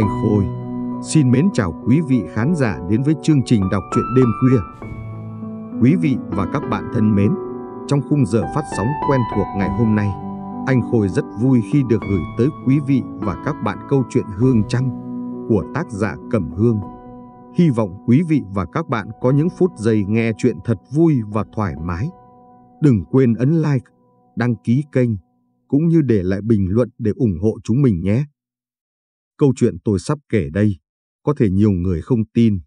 Anh Khôi. Xin mến chào quý vị khán giả đến với chương trình đọc truyện đêm khuya. Quý vị và các bạn thân mến, trong khung giờ phát sóng quen thuộc ngày hôm nay, anh Khôi rất vui khi được gửi tới quý vị và các bạn câu chuyện Hương Trăng của tác giả Cẩm Hương. Hy vọng quý vị và các bạn có những phút giây nghe chuyện thật vui và thoải mái. Đừng quên ấn like, đăng ký kênh cũng như để lại bình luận để ủng hộ chúng mình nhé. Câu chuyện tôi sắp kể đây, có thể nhiều người không tin.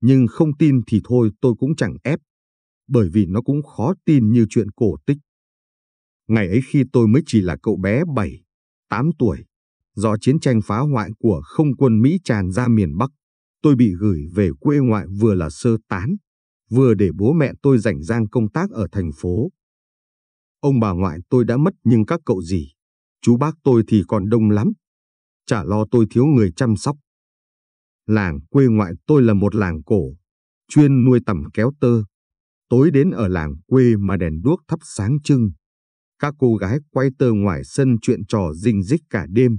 Nhưng không tin thì thôi tôi cũng chẳng ép, bởi vì nó cũng khó tin như chuyện cổ tích. Ngày ấy khi tôi mới chỉ là cậu bé 7, 8 tuổi, do chiến tranh phá hoại của không quân Mỹ tràn ra miền Bắc, tôi bị gửi về quê ngoại vừa là sơ tán, vừa để bố mẹ tôi rảnh rang công tác ở thành phố. Ông bà ngoại tôi đã mất nhưng các cậu gì, chú bác tôi thì còn đông lắm, chả lo tôi thiếu người chăm sóc. Làng quê ngoại tôi là một làng cổ, chuyên nuôi tầm kéo tơ. Tối đến ở làng quê mà đèn đuốc thắp sáng trưng. Các cô gái quay tơ ngoài sân chuyện trò rình rích cả đêm.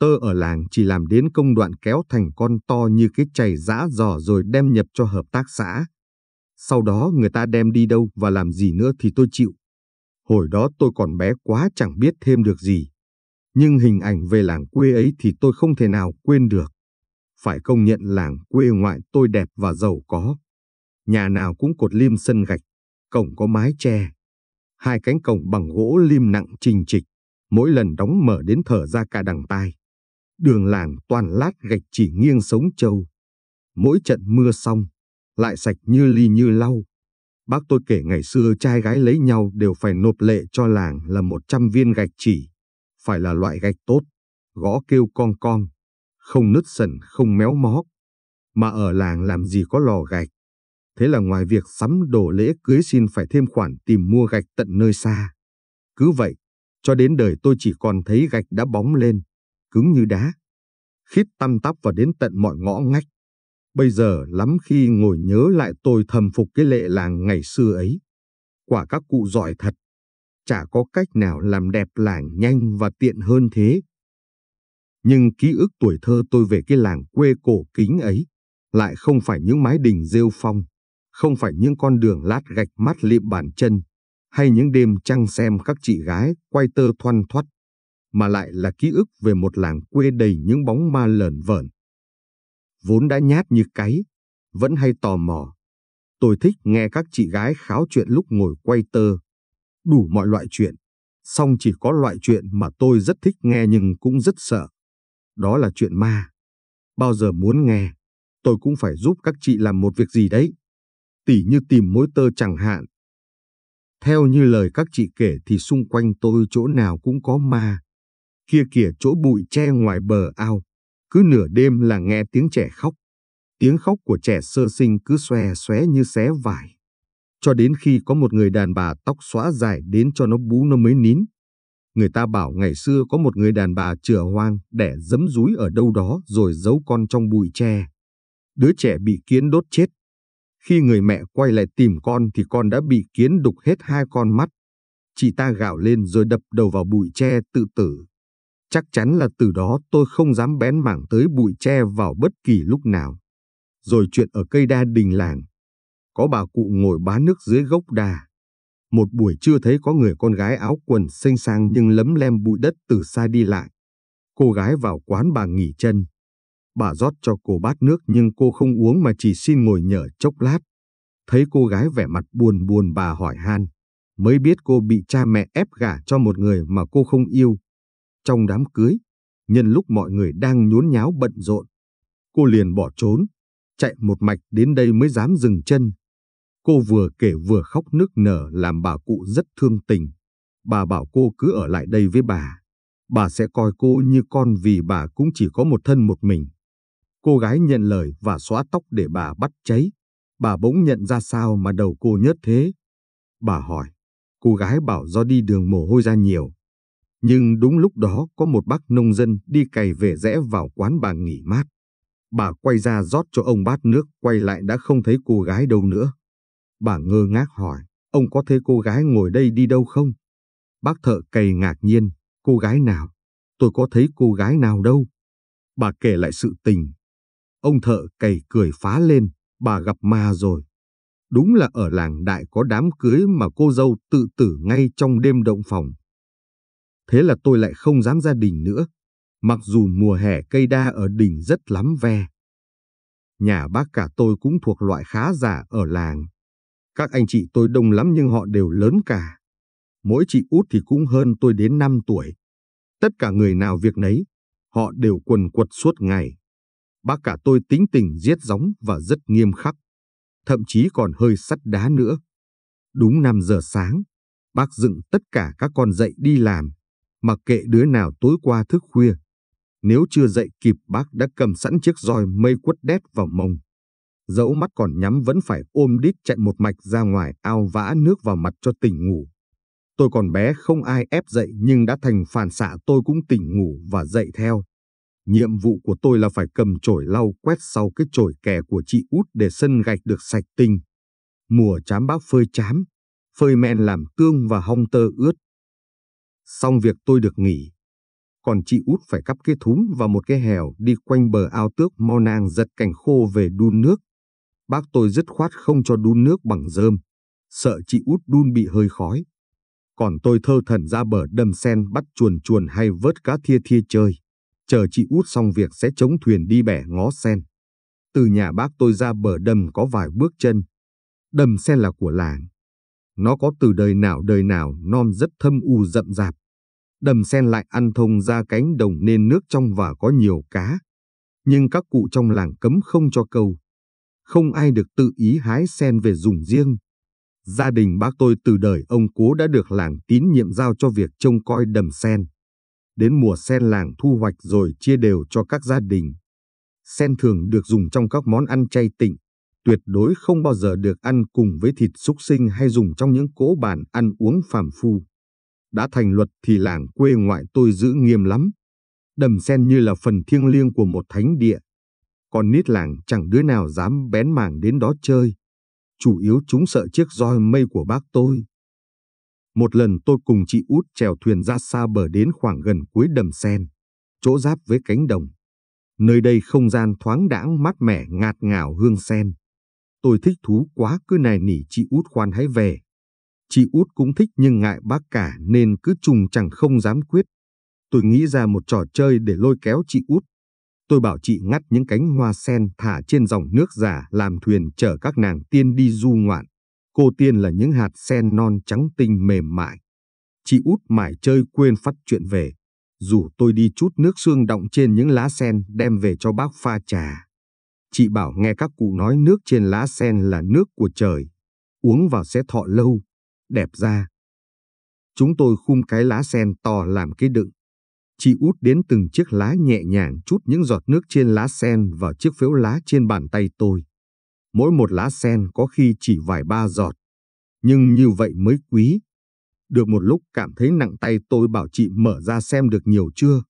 Tơ ở làng chỉ làm đến công đoạn kéo thành con to như cái chày giã giò rồi đem nhập cho hợp tác xã. Sau đó người ta đem đi đâu và làm gì nữa thì tôi chịu. Hồi đó tôi còn bé quá chẳng biết thêm được gì nhưng hình ảnh về làng quê ấy thì tôi không thể nào quên được. Phải công nhận làng quê ngoại tôi đẹp và giàu có. Nhà nào cũng cột lim sân gạch, cổng có mái tre. Hai cánh cổng bằng gỗ lim nặng trình trịch, mỗi lần đóng mở đến thở ra cả đằng tai. Đường làng toàn lát gạch chỉ nghiêng sống trâu. Mỗi trận mưa xong, lại sạch như ly như lau. Bác tôi kể ngày xưa trai gái lấy nhau đều phải nộp lệ cho làng là 100 viên gạch chỉ phải là loại gạch tốt, gõ kêu con con, không nứt sần không méo mó. Mà ở làng làm gì có lò gạch. Thế là ngoài việc sắm đồ lễ cưới xin phải thêm khoản tìm mua gạch tận nơi xa. Cứ vậy, cho đến đời tôi chỉ còn thấy gạch đã bóng lên, cứng như đá. Khít tăm tắp và đến tận mọi ngõ ngách. Bây giờ lắm khi ngồi nhớ lại tôi thầm phục cái lệ làng ngày xưa ấy. Quả các cụ giỏi thật chả có cách nào làm đẹp làng nhanh và tiện hơn thế. Nhưng ký ức tuổi thơ tôi về cái làng quê cổ kính ấy lại không phải những mái đình rêu phong, không phải những con đường lát gạch mắt liệm bàn chân, hay những đêm trăng xem các chị gái quay tơ thoăn thoắt, mà lại là ký ức về một làng quê đầy những bóng ma lởn vởn. Vốn đã nhát như cái, vẫn hay tò mò. Tôi thích nghe các chị gái kháo chuyện lúc ngồi quay tơ, đủ mọi loại chuyện, song chỉ có loại chuyện mà tôi rất thích nghe nhưng cũng rất sợ. Đó là chuyện ma. Bao giờ muốn nghe, tôi cũng phải giúp các chị làm một việc gì đấy. Tỉ như tìm mối tơ chẳng hạn. Theo như lời các chị kể thì xung quanh tôi chỗ nào cũng có ma. Kia kìa chỗ bụi tre ngoài bờ ao, cứ nửa đêm là nghe tiếng trẻ khóc. Tiếng khóc của trẻ sơ sinh cứ xòe xóe như xé vải cho đến khi có một người đàn bà tóc xóa dài đến cho nó bú nó mới nín. Người ta bảo ngày xưa có một người đàn bà chửa hoang đẻ dấm rúi ở đâu đó rồi giấu con trong bụi tre. Đứa trẻ bị kiến đốt chết. Khi người mẹ quay lại tìm con thì con đã bị kiến đục hết hai con mắt. Chị ta gào lên rồi đập đầu vào bụi tre tự tử. Chắc chắn là từ đó tôi không dám bén mảng tới bụi tre vào bất kỳ lúc nào. Rồi chuyện ở cây đa đình làng, có bà cụ ngồi bán nước dưới gốc đà. Một buổi trưa thấy có người con gái áo quần xanh sang nhưng lấm lem bụi đất từ xa đi lại. Cô gái vào quán bà nghỉ chân. Bà rót cho cô bát nước nhưng cô không uống mà chỉ xin ngồi nhở chốc lát. Thấy cô gái vẻ mặt buồn buồn bà hỏi han. Mới biết cô bị cha mẹ ép gả cho một người mà cô không yêu. Trong đám cưới, nhân lúc mọi người đang nhốn nháo bận rộn, cô liền bỏ trốn, chạy một mạch đến đây mới dám dừng chân. Cô vừa kể vừa khóc nức nở làm bà cụ rất thương tình. Bà bảo cô cứ ở lại đây với bà. Bà sẽ coi cô như con vì bà cũng chỉ có một thân một mình. Cô gái nhận lời và xóa tóc để bà bắt cháy. Bà bỗng nhận ra sao mà đầu cô nhớt thế. Bà hỏi, cô gái bảo do đi đường mồ hôi ra nhiều. Nhưng đúng lúc đó có một bác nông dân đi cày về rẽ vào quán bà nghỉ mát. Bà quay ra rót cho ông bát nước quay lại đã không thấy cô gái đâu nữa. Bà ngơ ngác hỏi, ông có thấy cô gái ngồi đây đi đâu không? Bác thợ cày ngạc nhiên, cô gái nào? Tôi có thấy cô gái nào đâu? Bà kể lại sự tình. Ông thợ cày cười phá lên, bà gặp ma rồi. Đúng là ở làng đại có đám cưới mà cô dâu tự tử ngay trong đêm động phòng. Thế là tôi lại không dám ra đình nữa, mặc dù mùa hè cây đa ở đình rất lắm ve. Nhà bác cả tôi cũng thuộc loại khá giả ở làng, các anh chị tôi đông lắm nhưng họ đều lớn cả. Mỗi chị út thì cũng hơn tôi đến 5 tuổi. Tất cả người nào việc nấy, họ đều quần quật suốt ngày. Bác cả tôi tính tình giết gióng và rất nghiêm khắc, thậm chí còn hơi sắt đá nữa. Đúng 5 giờ sáng, bác dựng tất cả các con dậy đi làm, mặc kệ đứa nào tối qua thức khuya. Nếu chưa dậy kịp bác đã cầm sẵn chiếc roi mây quất đét vào mông dẫu mắt còn nhắm vẫn phải ôm đít chạy một mạch ra ngoài ao vã nước vào mặt cho tỉnh ngủ. Tôi còn bé không ai ép dậy nhưng đã thành phản xạ tôi cũng tỉnh ngủ và dậy theo. Nhiệm vụ của tôi là phải cầm chổi lau quét sau cái chổi kè của chị út để sân gạch được sạch tinh. Mùa chám bác phơi chám, phơi men làm tương và hong tơ ướt. Xong việc tôi được nghỉ. Còn chị út phải cắp cái thúng và một cái hèo đi quanh bờ ao tước mau nang giật cảnh khô về đun nước. Bác tôi dứt khoát không cho đun nước bằng rơm, sợ chị út đun bị hơi khói. Còn tôi thơ thần ra bờ đầm sen bắt chuồn chuồn hay vớt cá thia thia chơi. Chờ chị út xong việc sẽ chống thuyền đi bẻ ngó sen. Từ nhà bác tôi ra bờ đầm có vài bước chân. Đầm sen là của làng. Nó có từ đời nào đời nào non rất thâm u rậm rạp. Đầm sen lại ăn thông ra cánh đồng nên nước trong và có nhiều cá. Nhưng các cụ trong làng cấm không cho câu không ai được tự ý hái sen về dùng riêng. Gia đình bác tôi từ đời ông cố đã được làng tín nhiệm giao cho việc trông coi đầm sen. Đến mùa sen làng thu hoạch rồi chia đều cho các gia đình. Sen thường được dùng trong các món ăn chay tịnh, tuyệt đối không bao giờ được ăn cùng với thịt súc sinh hay dùng trong những cỗ bàn ăn uống phàm phu. Đã thành luật thì làng quê ngoại tôi giữ nghiêm lắm. Đầm sen như là phần thiêng liêng của một thánh địa, con nít làng chẳng đứa nào dám bén màng đến đó chơi. Chủ yếu chúng sợ chiếc roi mây của bác tôi. Một lần tôi cùng chị út chèo thuyền ra xa bờ đến khoảng gần cuối đầm sen, chỗ giáp với cánh đồng. Nơi đây không gian thoáng đãng mát mẻ ngạt ngào hương sen. Tôi thích thú quá cứ này nỉ chị út khoan hãy về. Chị út cũng thích nhưng ngại bác cả nên cứ trùng chẳng không dám quyết. Tôi nghĩ ra một trò chơi để lôi kéo chị út Tôi bảo chị ngắt những cánh hoa sen thả trên dòng nước giả làm thuyền chở các nàng tiên đi du ngoạn. Cô tiên là những hạt sen non trắng tinh mềm mại. Chị út mải chơi quên phát chuyện về. Dù tôi đi chút nước xương động trên những lá sen đem về cho bác pha trà. Chị bảo nghe các cụ nói nước trên lá sen là nước của trời. Uống vào sẽ thọ lâu, đẹp da. Chúng tôi khung cái lá sen to làm cái đựng. Chị út đến từng chiếc lá nhẹ nhàng chút những giọt nước trên lá sen vào chiếc phếu lá trên bàn tay tôi. Mỗi một lá sen có khi chỉ vài ba giọt. Nhưng như vậy mới quý. Được một lúc cảm thấy nặng tay tôi bảo chị mở ra xem được nhiều chưa.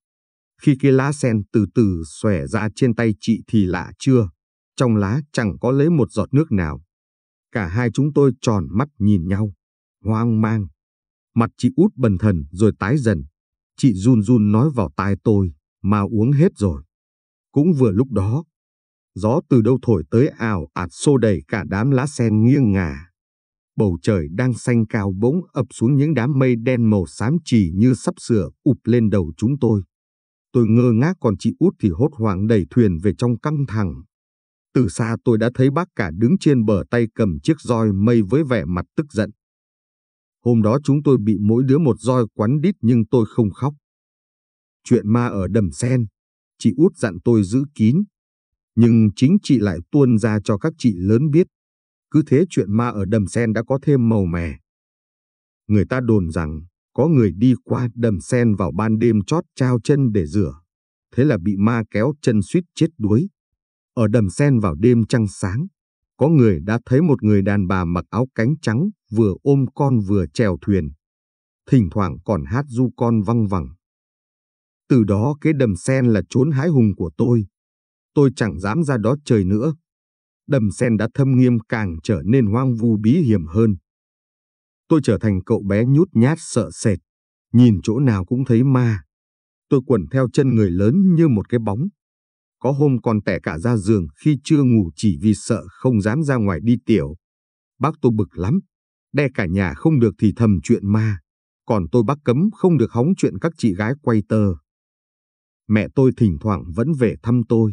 Khi cái lá sen từ từ xòe ra trên tay chị thì lạ chưa. Trong lá chẳng có lấy một giọt nước nào. Cả hai chúng tôi tròn mắt nhìn nhau, hoang mang. Mặt chị út bần thần rồi tái dần. Chị run run nói vào tai tôi, mà uống hết rồi. Cũng vừa lúc đó, gió từ đâu thổi tới ảo ạt xô đầy cả đám lá sen nghiêng ngả. Bầu trời đang xanh cao bỗng ập xuống những đám mây đen màu xám chỉ như sắp sửa ụp lên đầu chúng tôi. Tôi ngơ ngác còn chị út thì hốt hoảng đẩy thuyền về trong căng thẳng. Từ xa tôi đã thấy bác cả đứng trên bờ tay cầm chiếc roi mây với vẻ mặt tức giận. Hôm đó chúng tôi bị mỗi đứa một roi quắn đít nhưng tôi không khóc. Chuyện ma ở đầm sen, chị út dặn tôi giữ kín. Nhưng chính chị lại tuôn ra cho các chị lớn biết. Cứ thế chuyện ma ở đầm sen đã có thêm màu mè. Người ta đồn rằng có người đi qua đầm sen vào ban đêm chót trao chân để rửa. Thế là bị ma kéo chân suýt chết đuối. Ở đầm sen vào đêm trăng sáng, có người đã thấy một người đàn bà mặc áo cánh trắng, vừa ôm con vừa chèo thuyền. Thỉnh thoảng còn hát du con văng vẳng. Từ đó cái đầm sen là chốn hái hùng của tôi. Tôi chẳng dám ra đó chơi nữa. Đầm sen đã thâm nghiêm càng trở nên hoang vu bí hiểm hơn. Tôi trở thành cậu bé nhút nhát sợ sệt, nhìn chỗ nào cũng thấy ma. Tôi quẩn theo chân người lớn như một cái bóng. Có hôm còn tẻ cả ra giường khi chưa ngủ chỉ vì sợ không dám ra ngoài đi tiểu. Bác tôi bực lắm đe cả nhà không được thì thầm chuyện ma, còn tôi bác cấm không được hóng chuyện các chị gái quay tơ. Mẹ tôi thỉnh thoảng vẫn về thăm tôi.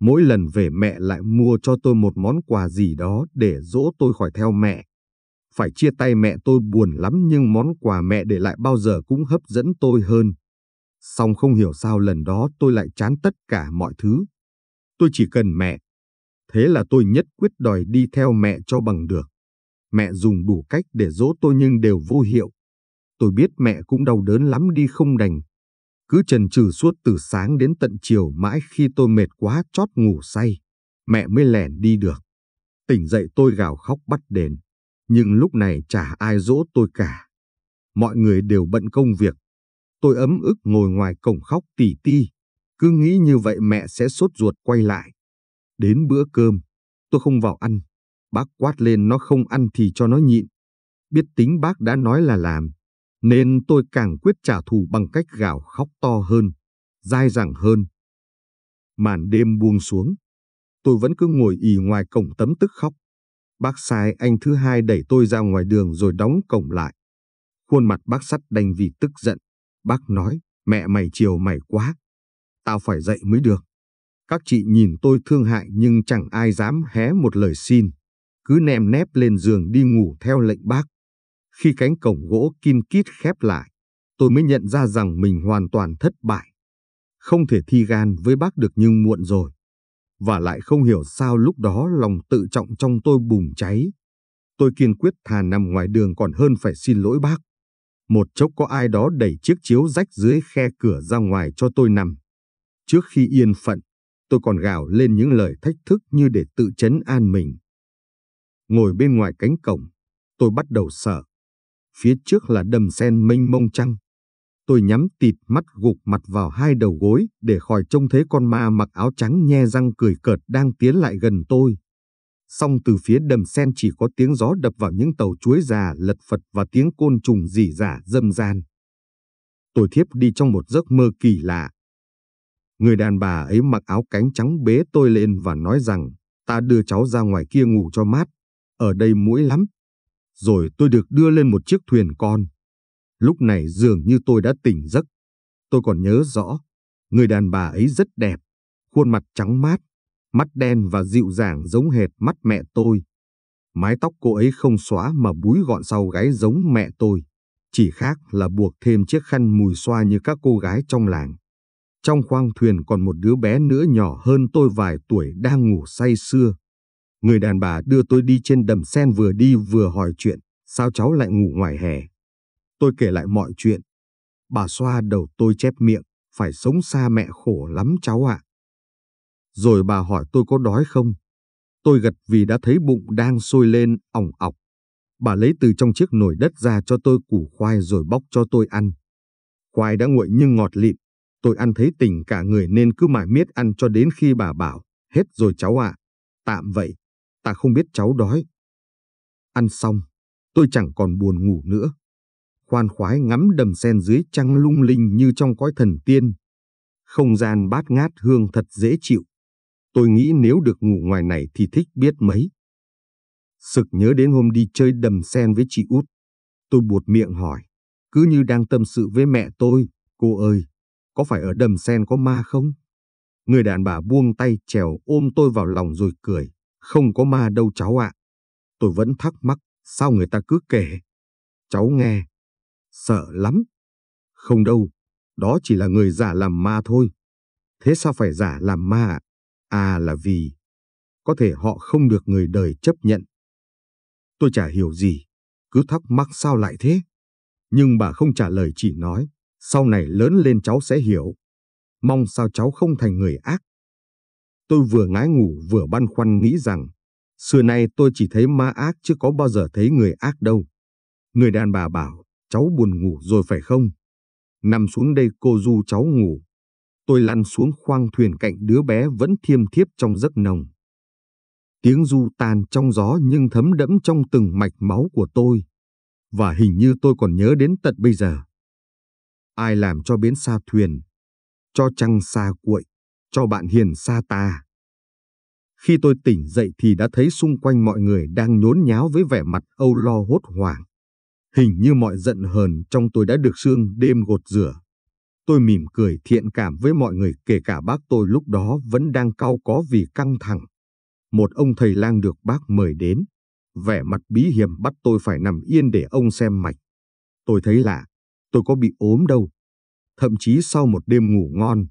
Mỗi lần về mẹ lại mua cho tôi một món quà gì đó để dỗ tôi khỏi theo mẹ. Phải chia tay mẹ tôi buồn lắm nhưng món quà mẹ để lại bao giờ cũng hấp dẫn tôi hơn. Xong không hiểu sao lần đó tôi lại chán tất cả mọi thứ. Tôi chỉ cần mẹ. Thế là tôi nhất quyết đòi đi theo mẹ cho bằng được. Mẹ dùng đủ cách để dỗ tôi nhưng đều vô hiệu. Tôi biết mẹ cũng đau đớn lắm đi không đành. Cứ trần trừ suốt từ sáng đến tận chiều mãi khi tôi mệt quá chót ngủ say. Mẹ mới lẻn đi được. Tỉnh dậy tôi gào khóc bắt đền. Nhưng lúc này chả ai dỗ tôi cả. Mọi người đều bận công việc. Tôi ấm ức ngồi ngoài cổng khóc tỉ ti. Cứ nghĩ như vậy mẹ sẽ sốt ruột quay lại. Đến bữa cơm, tôi không vào ăn. Bác quát lên nó không ăn thì cho nó nhịn. Biết tính bác đã nói là làm, nên tôi càng quyết trả thù bằng cách gào khóc to hơn, dai dẳng hơn. Màn đêm buông xuống, tôi vẫn cứ ngồi ì ngoài cổng tấm tức khóc. Bác sai anh thứ hai đẩy tôi ra ngoài đường rồi đóng cổng lại. Khuôn mặt bác sắt đành vì tức giận. Bác nói, mẹ mày chiều mày quá. Tao phải dậy mới được. Các chị nhìn tôi thương hại nhưng chẳng ai dám hé một lời xin cứ nem nép lên giường đi ngủ theo lệnh bác. Khi cánh cổng gỗ kim kít khép lại, tôi mới nhận ra rằng mình hoàn toàn thất bại. Không thể thi gan với bác được nhưng muộn rồi. Và lại không hiểu sao lúc đó lòng tự trọng trong tôi bùng cháy. Tôi kiên quyết thà nằm ngoài đường còn hơn phải xin lỗi bác. Một chốc có ai đó đẩy chiếc chiếu rách dưới khe cửa ra ngoài cho tôi nằm. Trước khi yên phận, tôi còn gào lên những lời thách thức như để tự chấn an mình. Ngồi bên ngoài cánh cổng, tôi bắt đầu sợ. Phía trước là đầm sen mênh mông trăng. Tôi nhắm tịt mắt gục mặt vào hai đầu gối để khỏi trông thấy con ma mặc áo trắng nhe răng cười cợt đang tiến lại gần tôi. Song từ phía đầm sen chỉ có tiếng gió đập vào những tàu chuối già lật phật và tiếng côn trùng rỉ rả dâm gian. Tôi thiếp đi trong một giấc mơ kỳ lạ. Người đàn bà ấy mặc áo cánh trắng bế tôi lên và nói rằng ta đưa cháu ra ngoài kia ngủ cho mát, ở đây mũi lắm. Rồi tôi được đưa lên một chiếc thuyền con. Lúc này dường như tôi đã tỉnh giấc. Tôi còn nhớ rõ, người đàn bà ấy rất đẹp, khuôn mặt trắng mát, mắt đen và dịu dàng giống hệt mắt mẹ tôi. Mái tóc cô ấy không xóa mà búi gọn sau gáy giống mẹ tôi, chỉ khác là buộc thêm chiếc khăn mùi xoa như các cô gái trong làng. Trong khoang thuyền còn một đứa bé nữa nhỏ hơn tôi vài tuổi đang ngủ say sưa. Người đàn bà đưa tôi đi trên đầm sen vừa đi vừa hỏi chuyện, sao cháu lại ngủ ngoài hè. Tôi kể lại mọi chuyện. Bà xoa đầu tôi chép miệng, phải sống xa mẹ khổ lắm cháu ạ. Rồi bà hỏi tôi có đói không? Tôi gật vì đã thấy bụng đang sôi lên, ỏng ọc. Bà lấy từ trong chiếc nồi đất ra cho tôi củ khoai rồi bóc cho tôi ăn. Khoai đã nguội nhưng ngọt lịm. Tôi ăn thấy tình cả người nên cứ mãi miết ăn cho đến khi bà bảo, hết rồi cháu ạ, tạm vậy ta không biết cháu đói. Ăn xong, tôi chẳng còn buồn ngủ nữa. Khoan khoái ngắm đầm sen dưới trăng lung linh như trong cõi thần tiên. Không gian bát ngát hương thật dễ chịu. Tôi nghĩ nếu được ngủ ngoài này thì thích biết mấy. Sực nhớ đến hôm đi chơi đầm sen với chị út. Tôi buột miệng hỏi, cứ như đang tâm sự với mẹ tôi, cô ơi, có phải ở đầm sen có ma không? Người đàn bà buông tay trèo ôm tôi vào lòng rồi cười. Không có ma đâu cháu ạ. Tôi vẫn thắc mắc sao người ta cứ kể. Cháu nghe. Sợ lắm. Không đâu, đó chỉ là người giả làm ma thôi. Thế sao phải giả làm ma ạ? À? à là vì có thể họ không được người đời chấp nhận. Tôi chả hiểu gì, cứ thắc mắc sao lại thế. Nhưng bà không trả lời chỉ nói, sau này lớn lên cháu sẽ hiểu. Mong sao cháu không thành người ác tôi vừa ngái ngủ vừa băn khoăn nghĩ rằng, xưa nay tôi chỉ thấy ma ác chứ có bao giờ thấy người ác đâu. Người đàn bà bảo, cháu buồn ngủ rồi phải không? Nằm xuống đây cô du cháu ngủ. Tôi lăn xuống khoang thuyền cạnh đứa bé vẫn thiêm thiếp trong giấc nồng. Tiếng du tan trong gió nhưng thấm đẫm trong từng mạch máu của tôi. Và hình như tôi còn nhớ đến tận bây giờ. Ai làm cho biến xa thuyền? Cho trăng xa cuội? Cho bạn hiền xa ta? Khi tôi tỉnh dậy thì đã thấy xung quanh mọi người đang nhốn nháo với vẻ mặt âu lo hốt hoảng. Hình như mọi giận hờn trong tôi đã được sương đêm gột rửa. Tôi mỉm cười thiện cảm với mọi người kể cả bác tôi lúc đó vẫn đang cau có vì căng thẳng. Một ông thầy lang được bác mời đến. Vẻ mặt bí hiểm bắt tôi phải nằm yên để ông xem mạch. Tôi thấy lạ, tôi có bị ốm đâu. Thậm chí sau một đêm ngủ ngon,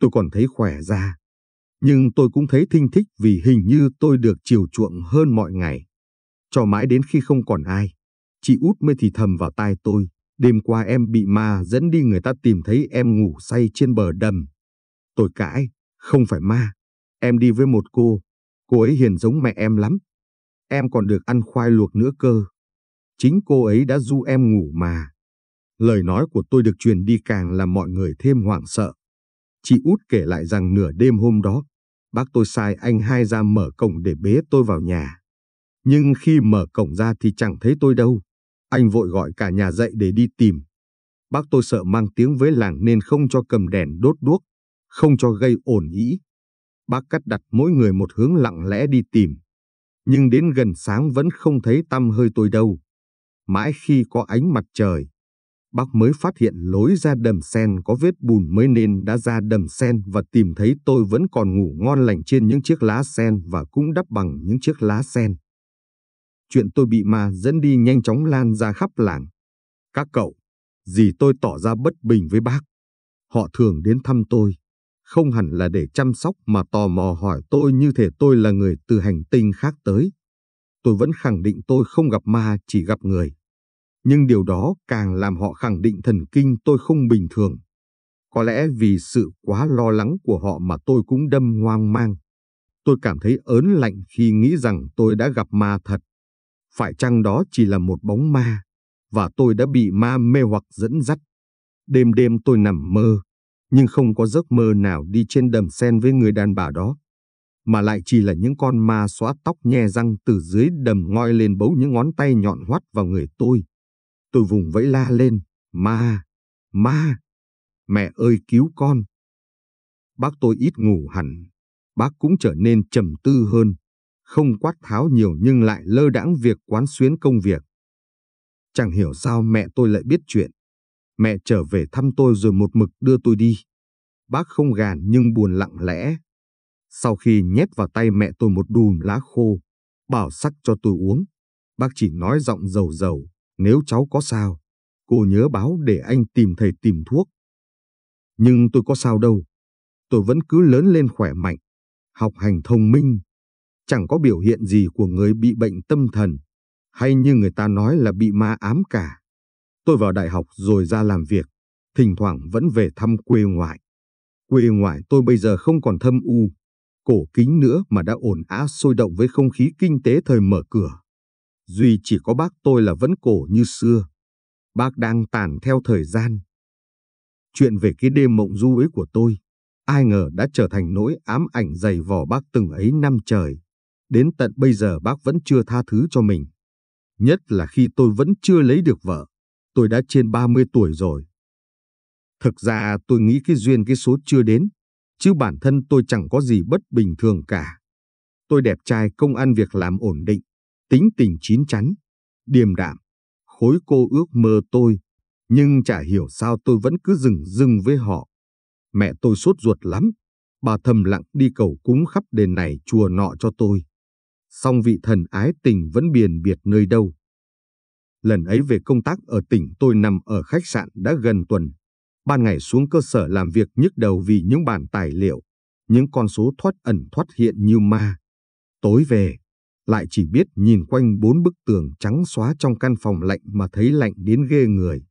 tôi còn thấy khỏe ra nhưng tôi cũng thấy thinh thích vì hình như tôi được chiều chuộng hơn mọi ngày. Cho mãi đến khi không còn ai, chị út mới thì thầm vào tai tôi, đêm qua em bị ma dẫn đi người ta tìm thấy em ngủ say trên bờ đầm. Tôi cãi, không phải ma, em đi với một cô, cô ấy hiền giống mẹ em lắm. Em còn được ăn khoai luộc nữa cơ. Chính cô ấy đã du em ngủ mà. Lời nói của tôi được truyền đi càng làm mọi người thêm hoảng sợ. Chị út kể lại rằng nửa đêm hôm đó, bác tôi sai anh hai ra mở cổng để bế tôi vào nhà. Nhưng khi mở cổng ra thì chẳng thấy tôi đâu. Anh vội gọi cả nhà dậy để đi tìm. Bác tôi sợ mang tiếng với làng nên không cho cầm đèn đốt đuốc, không cho gây ồn ý. Bác cắt đặt mỗi người một hướng lặng lẽ đi tìm. Nhưng đến gần sáng vẫn không thấy tâm hơi tôi đâu. Mãi khi có ánh mặt trời, bác mới phát hiện lối ra đầm sen có vết bùn mới nên đã ra đầm sen và tìm thấy tôi vẫn còn ngủ ngon lành trên những chiếc lá sen và cũng đắp bằng những chiếc lá sen. Chuyện tôi bị ma dẫn đi nhanh chóng lan ra khắp làng. Các cậu, gì tôi tỏ ra bất bình với bác. Họ thường đến thăm tôi, không hẳn là để chăm sóc mà tò mò hỏi tôi như thể tôi là người từ hành tinh khác tới. Tôi vẫn khẳng định tôi không gặp ma chỉ gặp người nhưng điều đó càng làm họ khẳng định thần kinh tôi không bình thường. Có lẽ vì sự quá lo lắng của họ mà tôi cũng đâm hoang mang. Tôi cảm thấy ớn lạnh khi nghĩ rằng tôi đã gặp ma thật. Phải chăng đó chỉ là một bóng ma, và tôi đã bị ma mê hoặc dẫn dắt. Đêm đêm tôi nằm mơ, nhưng không có giấc mơ nào đi trên đầm sen với người đàn bà đó, mà lại chỉ là những con ma xóa tóc nhe răng từ dưới đầm ngoi lên bấu những ngón tay nhọn hoắt vào người tôi. Tôi vùng vẫy la lên, ma, ma, mẹ ơi cứu con. Bác tôi ít ngủ hẳn, bác cũng trở nên trầm tư hơn, không quát tháo nhiều nhưng lại lơ đãng việc quán xuyến công việc. Chẳng hiểu sao mẹ tôi lại biết chuyện. Mẹ trở về thăm tôi rồi một mực đưa tôi đi. Bác không gàn nhưng buồn lặng lẽ. Sau khi nhét vào tay mẹ tôi một đùm lá khô, bảo sắc cho tôi uống, bác chỉ nói giọng dầu dầu. Nếu cháu có sao, cô nhớ báo để anh tìm thầy tìm thuốc. Nhưng tôi có sao đâu. Tôi vẫn cứ lớn lên khỏe mạnh, học hành thông minh. Chẳng có biểu hiện gì của người bị bệnh tâm thần, hay như người ta nói là bị ma ám cả. Tôi vào đại học rồi ra làm việc, thỉnh thoảng vẫn về thăm quê ngoại. Quê ngoại tôi bây giờ không còn thâm u, cổ kính nữa mà đã ổn áo sôi động với không khí kinh tế thời mở cửa duy chỉ có bác tôi là vẫn cổ như xưa. Bác đang tàn theo thời gian. Chuyện về cái đêm mộng du ấy của tôi, ai ngờ đã trở thành nỗi ám ảnh dày vò bác từng ấy năm trời. Đến tận bây giờ bác vẫn chưa tha thứ cho mình. Nhất là khi tôi vẫn chưa lấy được vợ, tôi đã trên 30 tuổi rồi. Thực ra tôi nghĩ cái duyên cái số chưa đến, chứ bản thân tôi chẳng có gì bất bình thường cả. Tôi đẹp trai công ăn việc làm ổn định, tính tình chín chắn, điềm đạm. Khối cô ước mơ tôi, nhưng chả hiểu sao tôi vẫn cứ dừng dừng với họ. Mẹ tôi sốt ruột lắm, bà thầm lặng đi cầu cúng khắp đền này chùa nọ cho tôi. Song vị thần ái tình vẫn biền biệt nơi đâu. Lần ấy về công tác ở tỉnh tôi nằm ở khách sạn đã gần tuần. Ban ngày xuống cơ sở làm việc nhức đầu vì những bản tài liệu, những con số thoát ẩn thoát hiện như ma. Tối về, lại chỉ biết nhìn quanh bốn bức tường trắng xóa trong căn phòng lạnh mà thấy lạnh đến ghê người.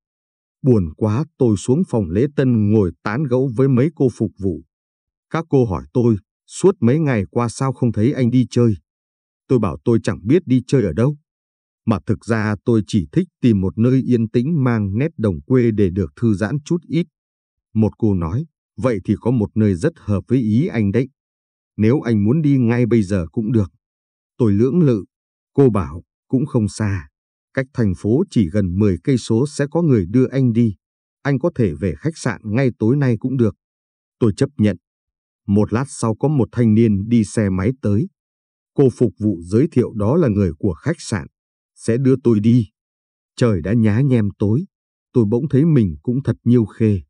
Buồn quá tôi xuống phòng lễ tân ngồi tán gẫu với mấy cô phục vụ. Các cô hỏi tôi, suốt mấy ngày qua sao không thấy anh đi chơi? Tôi bảo tôi chẳng biết đi chơi ở đâu. Mà thực ra tôi chỉ thích tìm một nơi yên tĩnh mang nét đồng quê để được thư giãn chút ít. Một cô nói, vậy thì có một nơi rất hợp với ý anh đấy. Nếu anh muốn đi ngay bây giờ cũng được, Tôi lưỡng lự, cô bảo cũng không xa, cách thành phố chỉ gần 10 cây số sẽ có người đưa anh đi, anh có thể về khách sạn ngay tối nay cũng được. Tôi chấp nhận. Một lát sau có một thanh niên đi xe máy tới. Cô phục vụ giới thiệu đó là người của khách sạn, sẽ đưa tôi đi. Trời đã nhá nhem tối, tôi bỗng thấy mình cũng thật nhiêu khê.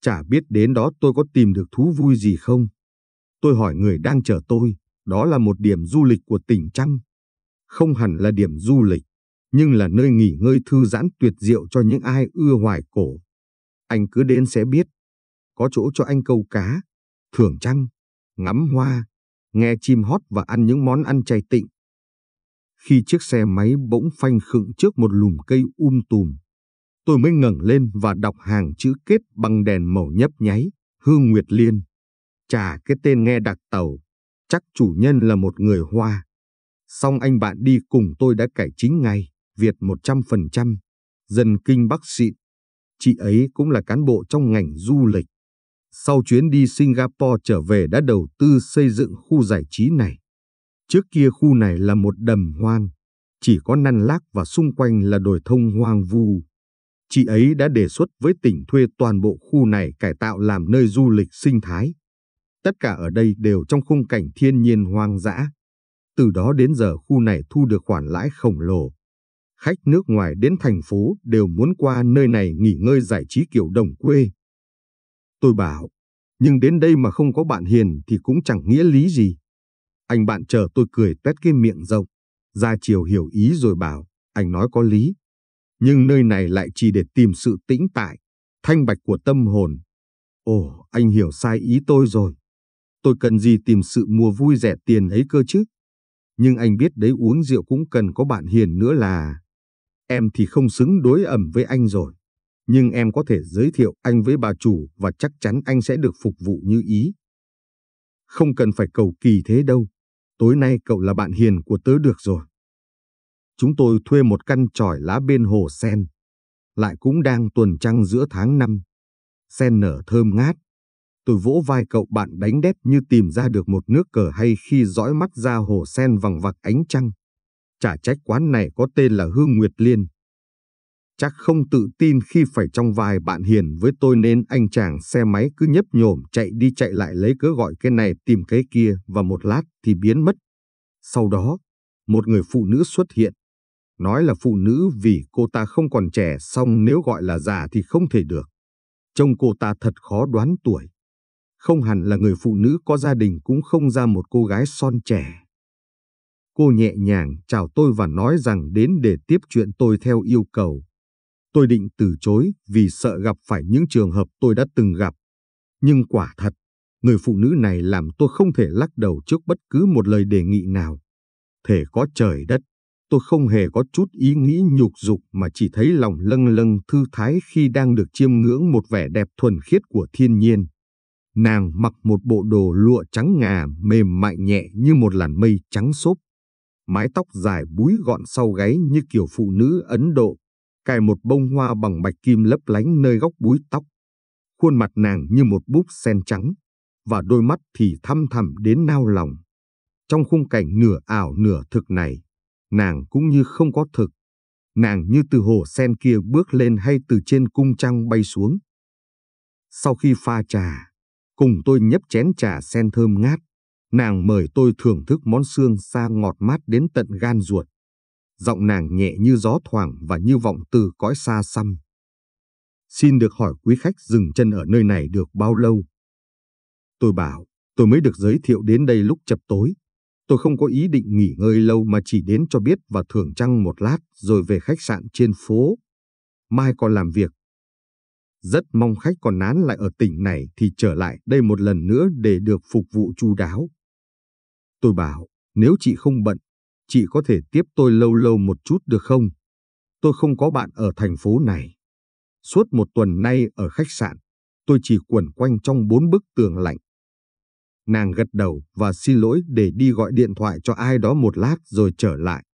Chả biết đến đó tôi có tìm được thú vui gì không. Tôi hỏi người đang chờ tôi, đó là một điểm du lịch của tỉnh Trăng. Không hẳn là điểm du lịch, nhưng là nơi nghỉ ngơi thư giãn tuyệt diệu cho những ai ưa hoài cổ. Anh cứ đến sẽ biết. Có chỗ cho anh câu cá, thưởng trăng, ngắm hoa, nghe chim hót và ăn những món ăn chay tịnh. Khi chiếc xe máy bỗng phanh khựng trước một lùm cây um tùm, tôi mới ngẩng lên và đọc hàng chữ kết bằng đèn màu nhấp nháy, hương nguyệt liên. Chà cái tên nghe đặc tàu, chắc chủ nhân là một người Hoa. Song anh bạn đi cùng tôi đã cải chính ngay, Việt 100%, dân kinh bác sĩ, Chị ấy cũng là cán bộ trong ngành du lịch. Sau chuyến đi Singapore trở về đã đầu tư xây dựng khu giải trí này. Trước kia khu này là một đầm hoang, chỉ có năn lác và xung quanh là đồi thông hoang vu. Chị ấy đã đề xuất với tỉnh thuê toàn bộ khu này cải tạo làm nơi du lịch sinh thái. Tất cả ở đây đều trong khung cảnh thiên nhiên hoang dã. Từ đó đến giờ khu này thu được khoản lãi khổng lồ. Khách nước ngoài đến thành phố đều muốn qua nơi này nghỉ ngơi giải trí kiểu đồng quê. Tôi bảo, nhưng đến đây mà không có bạn hiền thì cũng chẳng nghĩa lý gì. Anh bạn chờ tôi cười tét cái miệng rộng, ra chiều hiểu ý rồi bảo, anh nói có lý. Nhưng nơi này lại chỉ để tìm sự tĩnh tại, thanh bạch của tâm hồn. Ồ, anh hiểu sai ý tôi rồi. Tôi cần gì tìm sự mua vui rẻ tiền ấy cơ chứ? Nhưng anh biết đấy uống rượu cũng cần có bạn hiền nữa là... Em thì không xứng đối ẩm với anh rồi. Nhưng em có thể giới thiệu anh với bà chủ và chắc chắn anh sẽ được phục vụ như ý. Không cần phải cầu kỳ thế đâu. Tối nay cậu là bạn hiền của tớ được rồi. Chúng tôi thuê một căn tròi lá bên hồ sen. Lại cũng đang tuần trăng giữa tháng năm. Sen nở thơm ngát. Tôi vỗ vai cậu bạn đánh đét như tìm ra được một nước cờ hay khi dõi mắt ra hồ sen vằng vặc ánh trăng. Chả trách quán này có tên là Hương Nguyệt Liên. Chắc không tự tin khi phải trong vài bạn hiền với tôi nên anh chàng xe máy cứ nhấp nhổm chạy đi chạy lại lấy cớ gọi cái này tìm cái kia và một lát thì biến mất. Sau đó, một người phụ nữ xuất hiện. Nói là phụ nữ vì cô ta không còn trẻ xong nếu gọi là già thì không thể được. Trông cô ta thật khó đoán tuổi. Không hẳn là người phụ nữ có gia đình cũng không ra một cô gái son trẻ. Cô nhẹ nhàng chào tôi và nói rằng đến để tiếp chuyện tôi theo yêu cầu. Tôi định từ chối vì sợ gặp phải những trường hợp tôi đã từng gặp. Nhưng quả thật, người phụ nữ này làm tôi không thể lắc đầu trước bất cứ một lời đề nghị nào. Thể có trời đất, tôi không hề có chút ý nghĩ nhục dục mà chỉ thấy lòng lâng lâng thư thái khi đang được chiêm ngưỡng một vẻ đẹp thuần khiết của thiên nhiên. Nàng mặc một bộ đồ lụa trắng ngà mềm mại nhẹ như một làn mây trắng xốp. Mái tóc dài búi gọn sau gáy như kiểu phụ nữ Ấn Độ, cài một bông hoa bằng bạch kim lấp lánh nơi góc búi tóc. Khuôn mặt nàng như một búp sen trắng, và đôi mắt thì thăm thẳm đến nao lòng. Trong khung cảnh nửa ảo nửa thực này, nàng cũng như không có thực. Nàng như từ hồ sen kia bước lên hay từ trên cung trăng bay xuống. Sau khi pha trà, cùng tôi nhấp chén trà sen thơm ngát. Nàng mời tôi thưởng thức món xương xa ngọt mát đến tận gan ruột. Giọng nàng nhẹ như gió thoảng và như vọng từ cõi xa xăm. Xin được hỏi quý khách dừng chân ở nơi này được bao lâu? Tôi bảo, tôi mới được giới thiệu đến đây lúc chập tối. Tôi không có ý định nghỉ ngơi lâu mà chỉ đến cho biết và thưởng trăng một lát rồi về khách sạn trên phố. Mai còn làm việc, rất mong khách còn nán lại ở tỉnh này thì trở lại đây một lần nữa để được phục vụ chu đáo. Tôi bảo, nếu chị không bận, chị có thể tiếp tôi lâu lâu một chút được không? Tôi không có bạn ở thành phố này. Suốt một tuần nay ở khách sạn, tôi chỉ quẩn quanh trong bốn bức tường lạnh. Nàng gật đầu và xin lỗi để đi gọi điện thoại cho ai đó một lát rồi trở lại.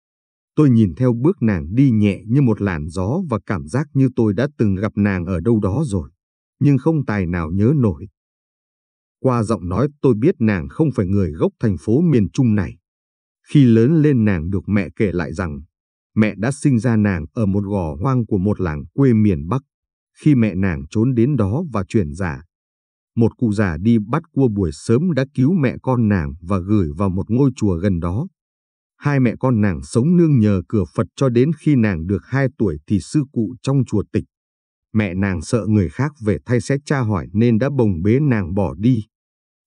Tôi nhìn theo bước nàng đi nhẹ như một làn gió và cảm giác như tôi đã từng gặp nàng ở đâu đó rồi, nhưng không tài nào nhớ nổi. Qua giọng nói tôi biết nàng không phải người gốc thành phố miền Trung này. Khi lớn lên nàng được mẹ kể lại rằng, mẹ đã sinh ra nàng ở một gò hoang của một làng quê miền Bắc, khi mẹ nàng trốn đến đó và chuyển giả. Một cụ già đi bắt cua buổi sớm đã cứu mẹ con nàng và gửi vào một ngôi chùa gần đó hai mẹ con nàng sống nương nhờ cửa Phật cho đến khi nàng được hai tuổi thì sư cụ trong chùa tịch. Mẹ nàng sợ người khác về thay xét tra hỏi nên đã bồng bế nàng bỏ đi.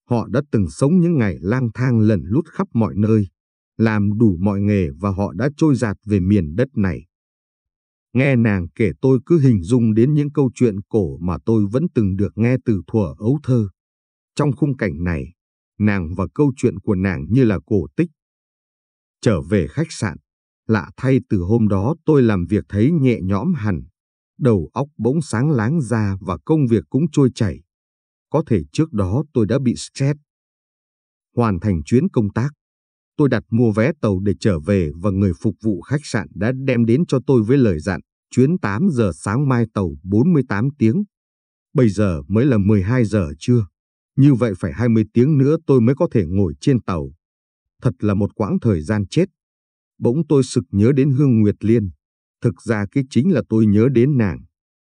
Họ đã từng sống những ngày lang thang lần lút khắp mọi nơi, làm đủ mọi nghề và họ đã trôi giạt về miền đất này. Nghe nàng kể tôi cứ hình dung đến những câu chuyện cổ mà tôi vẫn từng được nghe từ thuở ấu thơ. Trong khung cảnh này, nàng và câu chuyện của nàng như là cổ tích Trở về khách sạn, lạ thay từ hôm đó tôi làm việc thấy nhẹ nhõm hẳn. Đầu óc bỗng sáng láng ra và công việc cũng trôi chảy. Có thể trước đó tôi đã bị stress. Hoàn thành chuyến công tác, tôi đặt mua vé tàu để trở về và người phục vụ khách sạn đã đem đến cho tôi với lời dặn chuyến 8 giờ sáng mai tàu 48 tiếng. Bây giờ mới là 12 giờ trưa. Như vậy phải 20 tiếng nữa tôi mới có thể ngồi trên tàu. Thật là một quãng thời gian chết. Bỗng tôi sực nhớ đến Hương Nguyệt Liên. Thực ra cái chính là tôi nhớ đến nàng.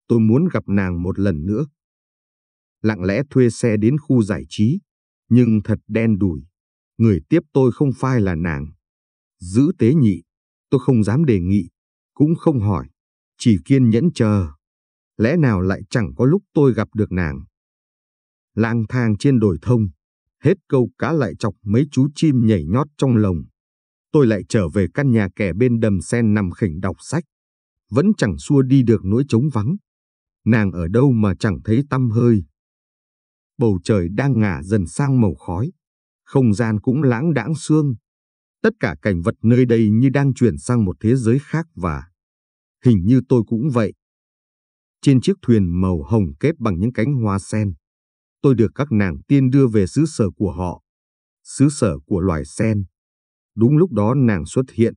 Tôi muốn gặp nàng một lần nữa. Lặng lẽ thuê xe đến khu giải trí. Nhưng thật đen đủi. Người tiếp tôi không phải là nàng. Giữ tế nhị. Tôi không dám đề nghị. Cũng không hỏi. Chỉ kiên nhẫn chờ. Lẽ nào lại chẳng có lúc tôi gặp được nàng lang thang trên đồi thông, Hết câu cá lại chọc mấy chú chim nhảy nhót trong lồng. Tôi lại trở về căn nhà kẻ bên đầm sen nằm khỉnh đọc sách. Vẫn chẳng xua đi được nỗi trống vắng. Nàng ở đâu mà chẳng thấy tâm hơi. Bầu trời đang ngả dần sang màu khói. Không gian cũng lãng đãng xương. Tất cả cảnh vật nơi đây như đang chuyển sang một thế giới khác và hình như tôi cũng vậy. Trên chiếc thuyền màu hồng kép bằng những cánh hoa sen, tôi được các nàng tiên đưa về xứ sở của họ, xứ sở của loài sen. Đúng lúc đó nàng xuất hiện,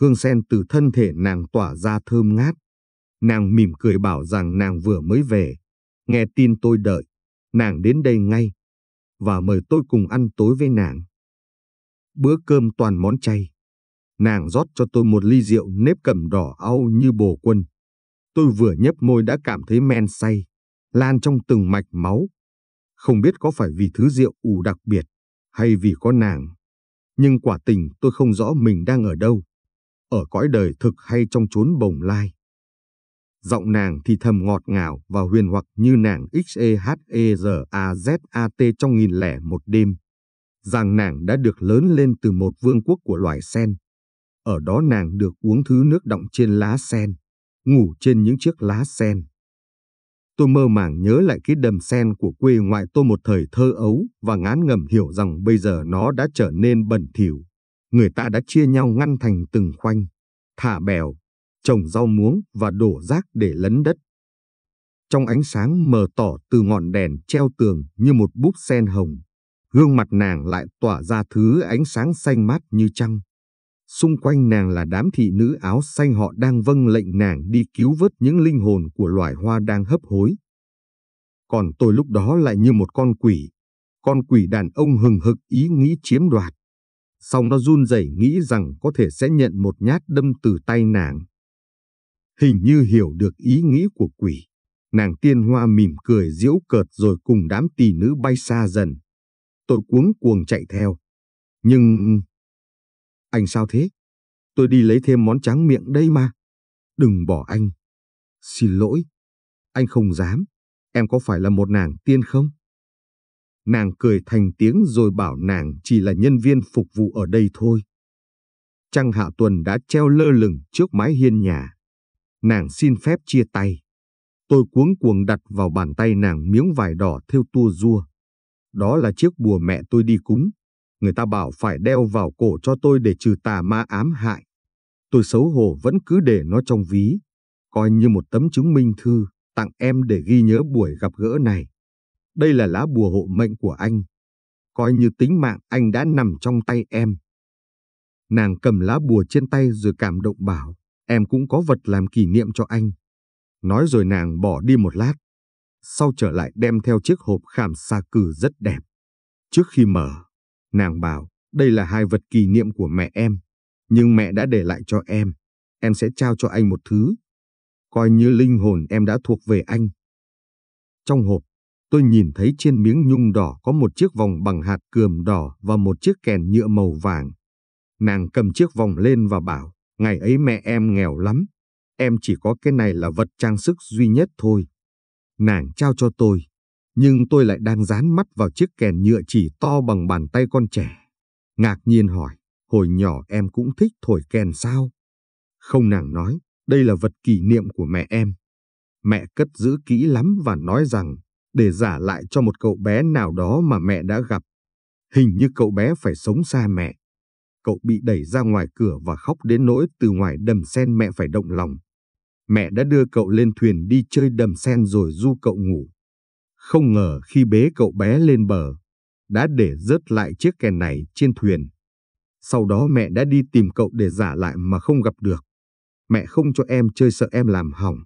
hương sen từ thân thể nàng tỏa ra thơm ngát. Nàng mỉm cười bảo rằng nàng vừa mới về, nghe tin tôi đợi, nàng đến đây ngay, và mời tôi cùng ăn tối với nàng. Bữa cơm toàn món chay. Nàng rót cho tôi một ly rượu nếp cầm đỏ au như bồ quân. Tôi vừa nhấp môi đã cảm thấy men say, lan trong từng mạch máu, không biết có phải vì thứ rượu ủ đặc biệt hay vì có nàng. Nhưng quả tình tôi không rõ mình đang ở đâu, ở cõi đời thực hay trong chốn bồng lai. Giọng nàng thì thầm ngọt ngào và huyền hoặc như nàng XEHERAZAT trong nghìn lẻ một đêm. Rằng nàng đã được lớn lên từ một vương quốc của loài sen. Ở đó nàng được uống thứ nước đọng trên lá sen, ngủ trên những chiếc lá sen. Tôi mơ màng nhớ lại cái đầm sen của quê ngoại tôi một thời thơ ấu và ngán ngầm hiểu rằng bây giờ nó đã trở nên bẩn thỉu. Người ta đã chia nhau ngăn thành từng khoanh, thả bèo, trồng rau muống và đổ rác để lấn đất. Trong ánh sáng mờ tỏ từ ngọn đèn treo tường như một búp sen hồng, gương mặt nàng lại tỏa ra thứ ánh sáng xanh mát như trăng. Xung quanh nàng là đám thị nữ áo xanh họ đang vâng lệnh nàng đi cứu vớt những linh hồn của loài hoa đang hấp hối. Còn tôi lúc đó lại như một con quỷ, con quỷ đàn ông hừng hực ý nghĩ chiếm đoạt. Xong nó run rẩy nghĩ rằng có thể sẽ nhận một nhát đâm từ tay nàng. Hình như hiểu được ý nghĩ của quỷ, nàng tiên hoa mỉm cười giễu cợt rồi cùng đám tỷ nữ bay xa dần. Tôi cuống cuồng chạy theo. Nhưng anh sao thế? Tôi đi lấy thêm món tráng miệng đây mà. Đừng bỏ anh. Xin lỗi. Anh không dám. Em có phải là một nàng tiên không? Nàng cười thành tiếng rồi bảo nàng chỉ là nhân viên phục vụ ở đây thôi. Trăng Hạ Tuần đã treo lơ lửng trước mái hiên nhà. Nàng xin phép chia tay. Tôi cuống cuồng đặt vào bàn tay nàng miếng vải đỏ thêu tua rua. Đó là chiếc bùa mẹ tôi đi cúng người ta bảo phải đeo vào cổ cho tôi để trừ tà ma ám hại. Tôi xấu hổ vẫn cứ để nó trong ví, coi như một tấm chứng minh thư tặng em để ghi nhớ buổi gặp gỡ này. Đây là lá bùa hộ mệnh của anh. Coi như tính mạng anh đã nằm trong tay em. Nàng cầm lá bùa trên tay rồi cảm động bảo, em cũng có vật làm kỷ niệm cho anh. Nói rồi nàng bỏ đi một lát. Sau trở lại đem theo chiếc hộp khảm xa cử rất đẹp. Trước khi mở, Nàng bảo, đây là hai vật kỷ niệm của mẹ em, nhưng mẹ đã để lại cho em, em sẽ trao cho anh một thứ. Coi như linh hồn em đã thuộc về anh. Trong hộp, tôi nhìn thấy trên miếng nhung đỏ có một chiếc vòng bằng hạt cườm đỏ và một chiếc kèn nhựa màu vàng. Nàng cầm chiếc vòng lên và bảo, ngày ấy mẹ em nghèo lắm, em chỉ có cái này là vật trang sức duy nhất thôi. Nàng trao cho tôi, nhưng tôi lại đang dán mắt vào chiếc kèn nhựa chỉ to bằng bàn tay con trẻ. Ngạc nhiên hỏi, hồi nhỏ em cũng thích thổi kèn sao? Không nàng nói, đây là vật kỷ niệm của mẹ em. Mẹ cất giữ kỹ lắm và nói rằng, để giả lại cho một cậu bé nào đó mà mẹ đã gặp. Hình như cậu bé phải sống xa mẹ. Cậu bị đẩy ra ngoài cửa và khóc đến nỗi từ ngoài đầm sen mẹ phải động lòng. Mẹ đã đưa cậu lên thuyền đi chơi đầm sen rồi du cậu ngủ. Không ngờ khi bế cậu bé lên bờ, đã để rớt lại chiếc kèn này trên thuyền. Sau đó mẹ đã đi tìm cậu để giả lại mà không gặp được. Mẹ không cho em chơi sợ em làm hỏng.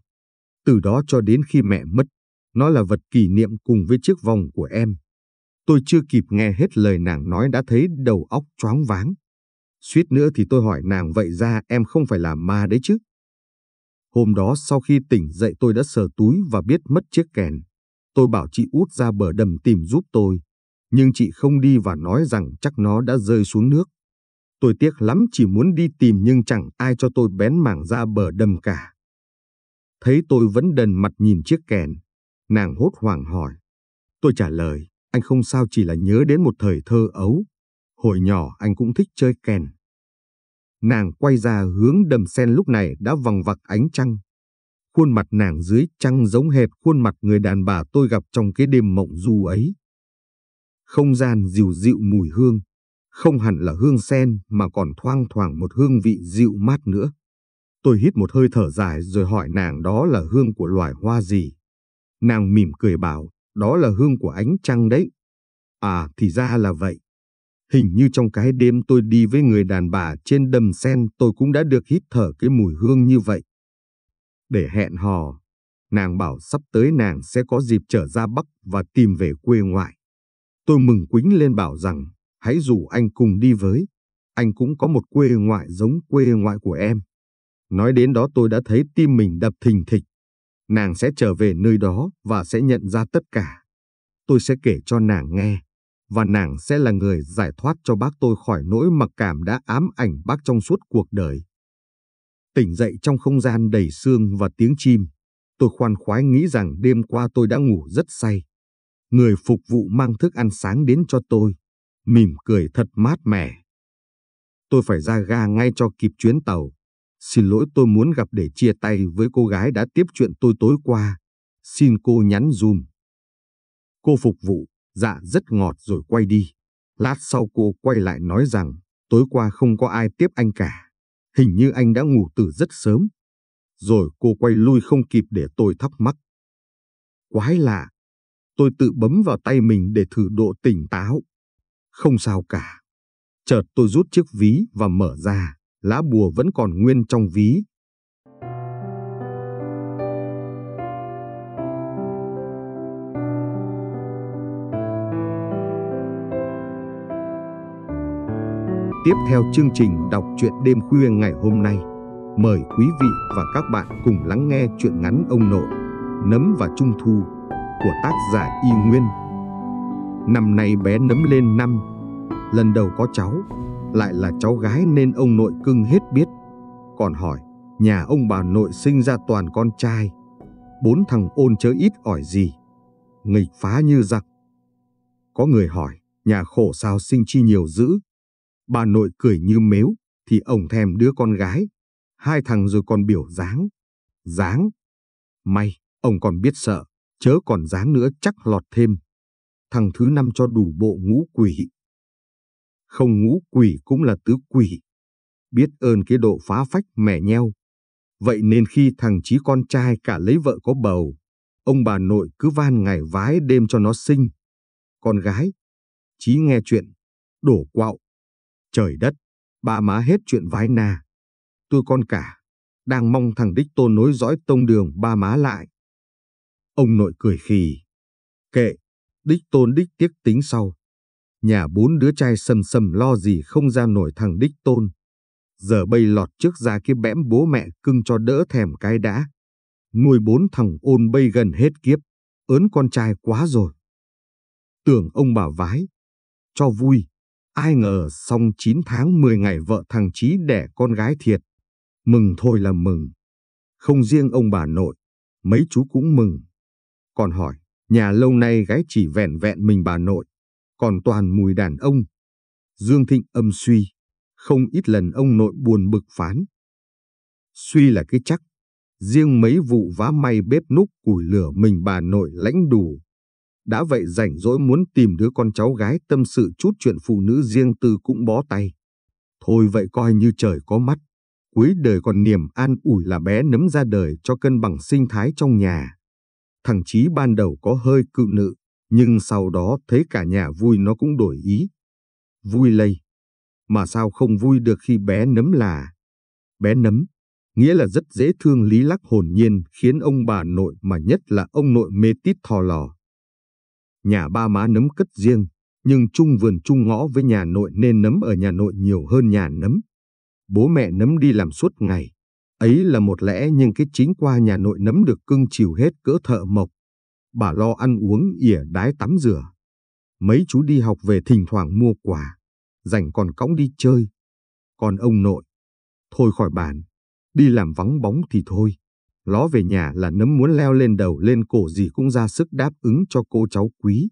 Từ đó cho đến khi mẹ mất, nó là vật kỷ niệm cùng với chiếc vòng của em. Tôi chưa kịp nghe hết lời nàng nói đã thấy đầu óc choáng váng. Suýt nữa thì tôi hỏi nàng vậy ra em không phải là ma đấy chứ. Hôm đó sau khi tỉnh dậy tôi đã sờ túi và biết mất chiếc kèn. Tôi bảo chị út ra bờ đầm tìm giúp tôi, nhưng chị không đi và nói rằng chắc nó đã rơi xuống nước. Tôi tiếc lắm chỉ muốn đi tìm nhưng chẳng ai cho tôi bén mảng ra bờ đầm cả. Thấy tôi vẫn đần mặt nhìn chiếc kèn, nàng hốt hoảng hỏi. Tôi trả lời, anh không sao chỉ là nhớ đến một thời thơ ấu. Hồi nhỏ anh cũng thích chơi kèn. Nàng quay ra hướng đầm sen lúc này đã vòng vặc ánh trăng khuôn mặt nàng dưới trăng giống hệt khuôn mặt người đàn bà tôi gặp trong cái đêm mộng du ấy. Không gian dịu dịu mùi hương, không hẳn là hương sen mà còn thoang thoảng một hương vị dịu mát nữa. Tôi hít một hơi thở dài rồi hỏi nàng đó là hương của loài hoa gì. Nàng mỉm cười bảo, đó là hương của ánh trăng đấy. À thì ra là vậy. Hình như trong cái đêm tôi đi với người đàn bà trên đầm sen tôi cũng đã được hít thở cái mùi hương như vậy để hẹn hò. Nàng bảo sắp tới nàng sẽ có dịp trở ra Bắc và tìm về quê ngoại. Tôi mừng quính lên bảo rằng, hãy rủ anh cùng đi với. Anh cũng có một quê ngoại giống quê ngoại của em. Nói đến đó tôi đã thấy tim mình đập thình thịch. Nàng sẽ trở về nơi đó và sẽ nhận ra tất cả. Tôi sẽ kể cho nàng nghe. Và nàng sẽ là người giải thoát cho bác tôi khỏi nỗi mặc cảm đã ám ảnh bác trong suốt cuộc đời. Tỉnh dậy trong không gian đầy xương và tiếng chim, tôi khoan khoái nghĩ rằng đêm qua tôi đã ngủ rất say. Người phục vụ mang thức ăn sáng đến cho tôi, mỉm cười thật mát mẻ. Tôi phải ra ga ngay cho kịp chuyến tàu. Xin lỗi tôi muốn gặp để chia tay với cô gái đã tiếp chuyện tôi tối qua. Xin cô nhắn Zoom. Cô phục vụ, dạ rất ngọt rồi quay đi. Lát sau cô quay lại nói rằng tối qua không có ai tiếp anh cả. Hình như anh đã ngủ từ rất sớm. Rồi cô quay lui không kịp để tôi thắc mắc. Quái lạ, tôi tự bấm vào tay mình để thử độ tỉnh táo. Không sao cả. Chợt tôi rút chiếc ví và mở ra, lá bùa vẫn còn nguyên trong ví, tiếp theo chương trình đọc truyện đêm khuya ngày hôm nay. Mời quý vị và các bạn cùng lắng nghe truyện ngắn ông nội Nấm và Trung Thu của tác giả Y Nguyên. Năm nay bé Nấm lên năm, lần đầu có cháu, lại là cháu gái nên ông nội cưng hết biết. Còn hỏi, nhà ông bà nội sinh ra toàn con trai, bốn thằng ôn chớ ít ỏi gì, nghịch phá như giặc. Có người hỏi, nhà khổ sao sinh chi nhiều dữ, Bà nội cười như mếu, thì ông thèm đứa con gái. Hai thằng rồi còn biểu dáng. Dáng. May, ông còn biết sợ, chớ còn dáng nữa chắc lọt thêm. Thằng thứ năm cho đủ bộ ngũ quỷ. Không ngũ quỷ cũng là tứ quỷ. Biết ơn cái độ phá phách mẻ nheo. Vậy nên khi thằng chí con trai cả lấy vợ có bầu, ông bà nội cứ van ngày vái đêm cho nó sinh. Con gái, chí nghe chuyện, đổ quạo Trời đất, bà má hết chuyện vái na. Tôi con cả, đang mong thằng Đích Tôn nối dõi tông đường ba má lại. Ông nội cười khì. Kệ, Đích Tôn đích tiếc tính sau. Nhà bốn đứa trai sầm sầm lo gì không ra nổi thằng Đích Tôn. Giờ bây lọt trước ra kia bẽm bố mẹ cưng cho đỡ thèm cái đã. Nuôi bốn thằng ôn bây gần hết kiếp, ớn con trai quá rồi. Tưởng ông bà vái, cho vui Ai ngờ xong 9 tháng 10 ngày vợ thằng Chí đẻ con gái thiệt. Mừng thôi là mừng. Không riêng ông bà nội, mấy chú cũng mừng. Còn hỏi, nhà lâu nay gái chỉ vẻn vẹn mình bà nội, còn toàn mùi đàn ông. Dương Thịnh âm suy, không ít lần ông nội buồn bực phán. Suy là cái chắc, riêng mấy vụ vá may bếp núc củi lửa mình bà nội lãnh đủ đã vậy rảnh rỗi muốn tìm đứa con cháu gái tâm sự chút chuyện phụ nữ riêng tư cũng bó tay. Thôi vậy coi như trời có mắt. Cuối đời còn niềm an ủi là bé nấm ra đời cho cân bằng sinh thái trong nhà. Thằng Chí ban đầu có hơi cự nữ, nhưng sau đó thấy cả nhà vui nó cũng đổi ý. Vui lây. Mà sao không vui được khi bé nấm là... Bé nấm, nghĩa là rất dễ thương lý lắc hồn nhiên khiến ông bà nội mà nhất là ông nội mê tít thò lò nhà ba má nấm cất riêng, nhưng chung vườn chung ngõ với nhà nội nên nấm ở nhà nội nhiều hơn nhà nấm. Bố mẹ nấm đi làm suốt ngày. Ấy là một lẽ nhưng cái chính qua nhà nội nấm được cưng chiều hết cỡ thợ mộc. Bà lo ăn uống ỉa đái tắm rửa. Mấy chú đi học về thỉnh thoảng mua quà, dành còn cõng đi chơi. Còn ông nội, thôi khỏi bàn, đi làm vắng bóng thì thôi. Ló về nhà là nấm muốn leo lên đầu lên cổ gì cũng ra sức đáp ứng cho cô cháu quý.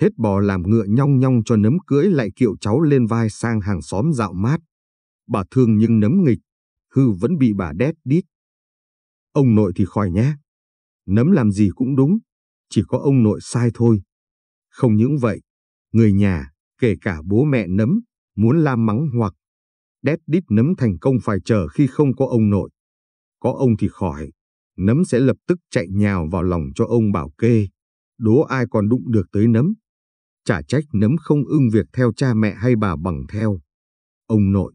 Hết bò làm ngựa nhong nhong cho nấm cưỡi lại kiệu cháu lên vai sang hàng xóm dạo mát. Bà thương nhưng nấm nghịch, hư vẫn bị bà đét đít. Ông nội thì khỏi nhé. Nấm làm gì cũng đúng, chỉ có ông nội sai thôi. Không những vậy, người nhà, kể cả bố mẹ nấm, muốn la mắng hoặc đét đít nấm thành công phải chờ khi không có ông nội có ông thì khỏi, nấm sẽ lập tức chạy nhào vào lòng cho ông bảo kê, đố ai còn đụng được tới nấm. Chả trách nấm không ưng việc theo cha mẹ hay bà bằng theo. Ông nội.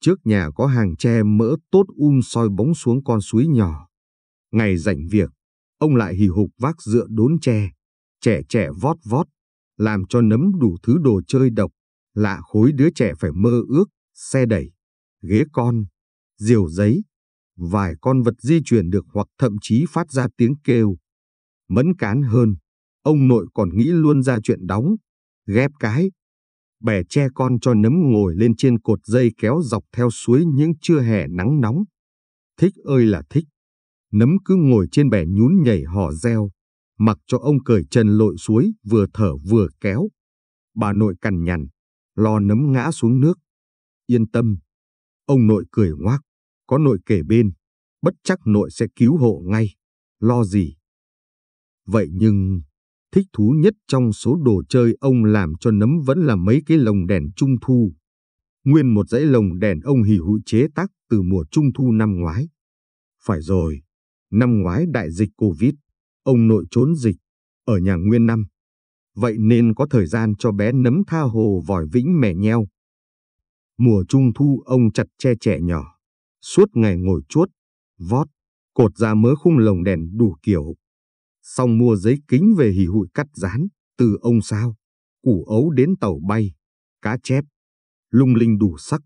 Trước nhà có hàng tre mỡ tốt um soi bóng xuống con suối nhỏ. Ngày rảnh việc, ông lại hì hục vác dựa đốn tre, trẻ trẻ vót vót, làm cho nấm đủ thứ đồ chơi độc, lạ khối đứa trẻ phải mơ ước, xe đẩy, ghế con, diều giấy, vài con vật di chuyển được hoặc thậm chí phát ra tiếng kêu. Mẫn cán hơn, ông nội còn nghĩ luôn ra chuyện đóng, ghép cái, bẻ che con cho nấm ngồi lên trên cột dây kéo dọc theo suối những trưa hè nắng nóng. Thích ơi là thích, nấm cứ ngồi trên bẻ nhún nhảy hò reo, mặc cho ông cởi trần lội suối vừa thở vừa kéo. Bà nội cằn nhằn, lo nấm ngã xuống nước. Yên tâm, ông nội cười ngoác có nội kể bên, bất chắc nội sẽ cứu hộ ngay, lo gì. Vậy nhưng, thích thú nhất trong số đồ chơi ông làm cho nấm vẫn là mấy cái lồng đèn trung thu. Nguyên một dãy lồng đèn ông hỉ hữu chế tác từ mùa trung thu năm ngoái. Phải rồi, năm ngoái đại dịch Covid, ông nội trốn dịch, ở nhà Nguyên năm. Vậy nên có thời gian cho bé nấm tha hồ vòi vĩnh mẻ nheo. Mùa trung thu ông chặt che trẻ nhỏ suốt ngày ngồi chuốt, vót, cột ra mớ khung lồng đèn đủ kiểu. Xong mua giấy kính về hì hụi cắt dán, từ ông sao, củ ấu đến tàu bay, cá chép, lung linh đủ sắc.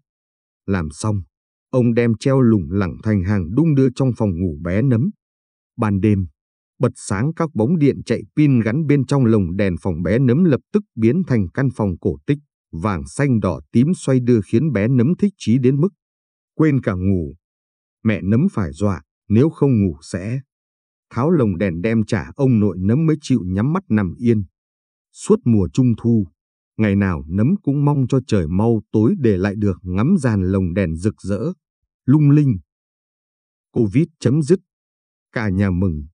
Làm xong, ông đem treo lủng lẳng thành hàng đung đưa trong phòng ngủ bé nấm. Ban đêm, bật sáng các bóng điện chạy pin gắn bên trong lồng đèn phòng bé nấm lập tức biến thành căn phòng cổ tích, vàng xanh đỏ tím xoay đưa khiến bé nấm thích chí đến mức quên cả ngủ. Mẹ nấm phải dọa, nếu không ngủ sẽ. Tháo lồng đèn đem trả ông nội nấm mới chịu nhắm mắt nằm yên. Suốt mùa trung thu, ngày nào nấm cũng mong cho trời mau tối để lại được ngắm dàn lồng đèn rực rỡ, lung linh. Covid chấm dứt, cả nhà mừng.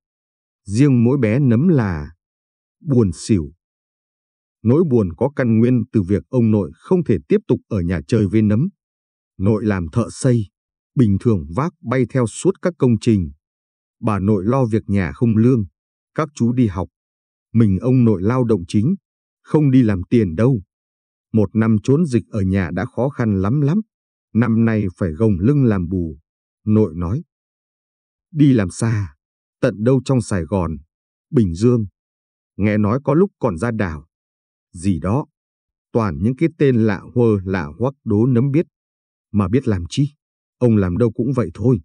Riêng mỗi bé nấm là buồn xỉu. Nỗi buồn có căn nguyên từ việc ông nội không thể tiếp tục ở nhà chơi với nấm. Nội làm thợ xây, bình thường vác bay theo suốt các công trình. Bà nội lo việc nhà không lương, các chú đi học. Mình ông nội lao động chính, không đi làm tiền đâu. Một năm trốn dịch ở nhà đã khó khăn lắm lắm, năm nay phải gồng lưng làm bù. Nội nói, đi làm xa, tận đâu trong Sài Gòn, Bình Dương. Nghe nói có lúc còn ra đảo. Gì đó, toàn những cái tên lạ hơ lạ hoắc đố nấm biết. Mà biết làm chi? Ông làm đâu cũng vậy thôi.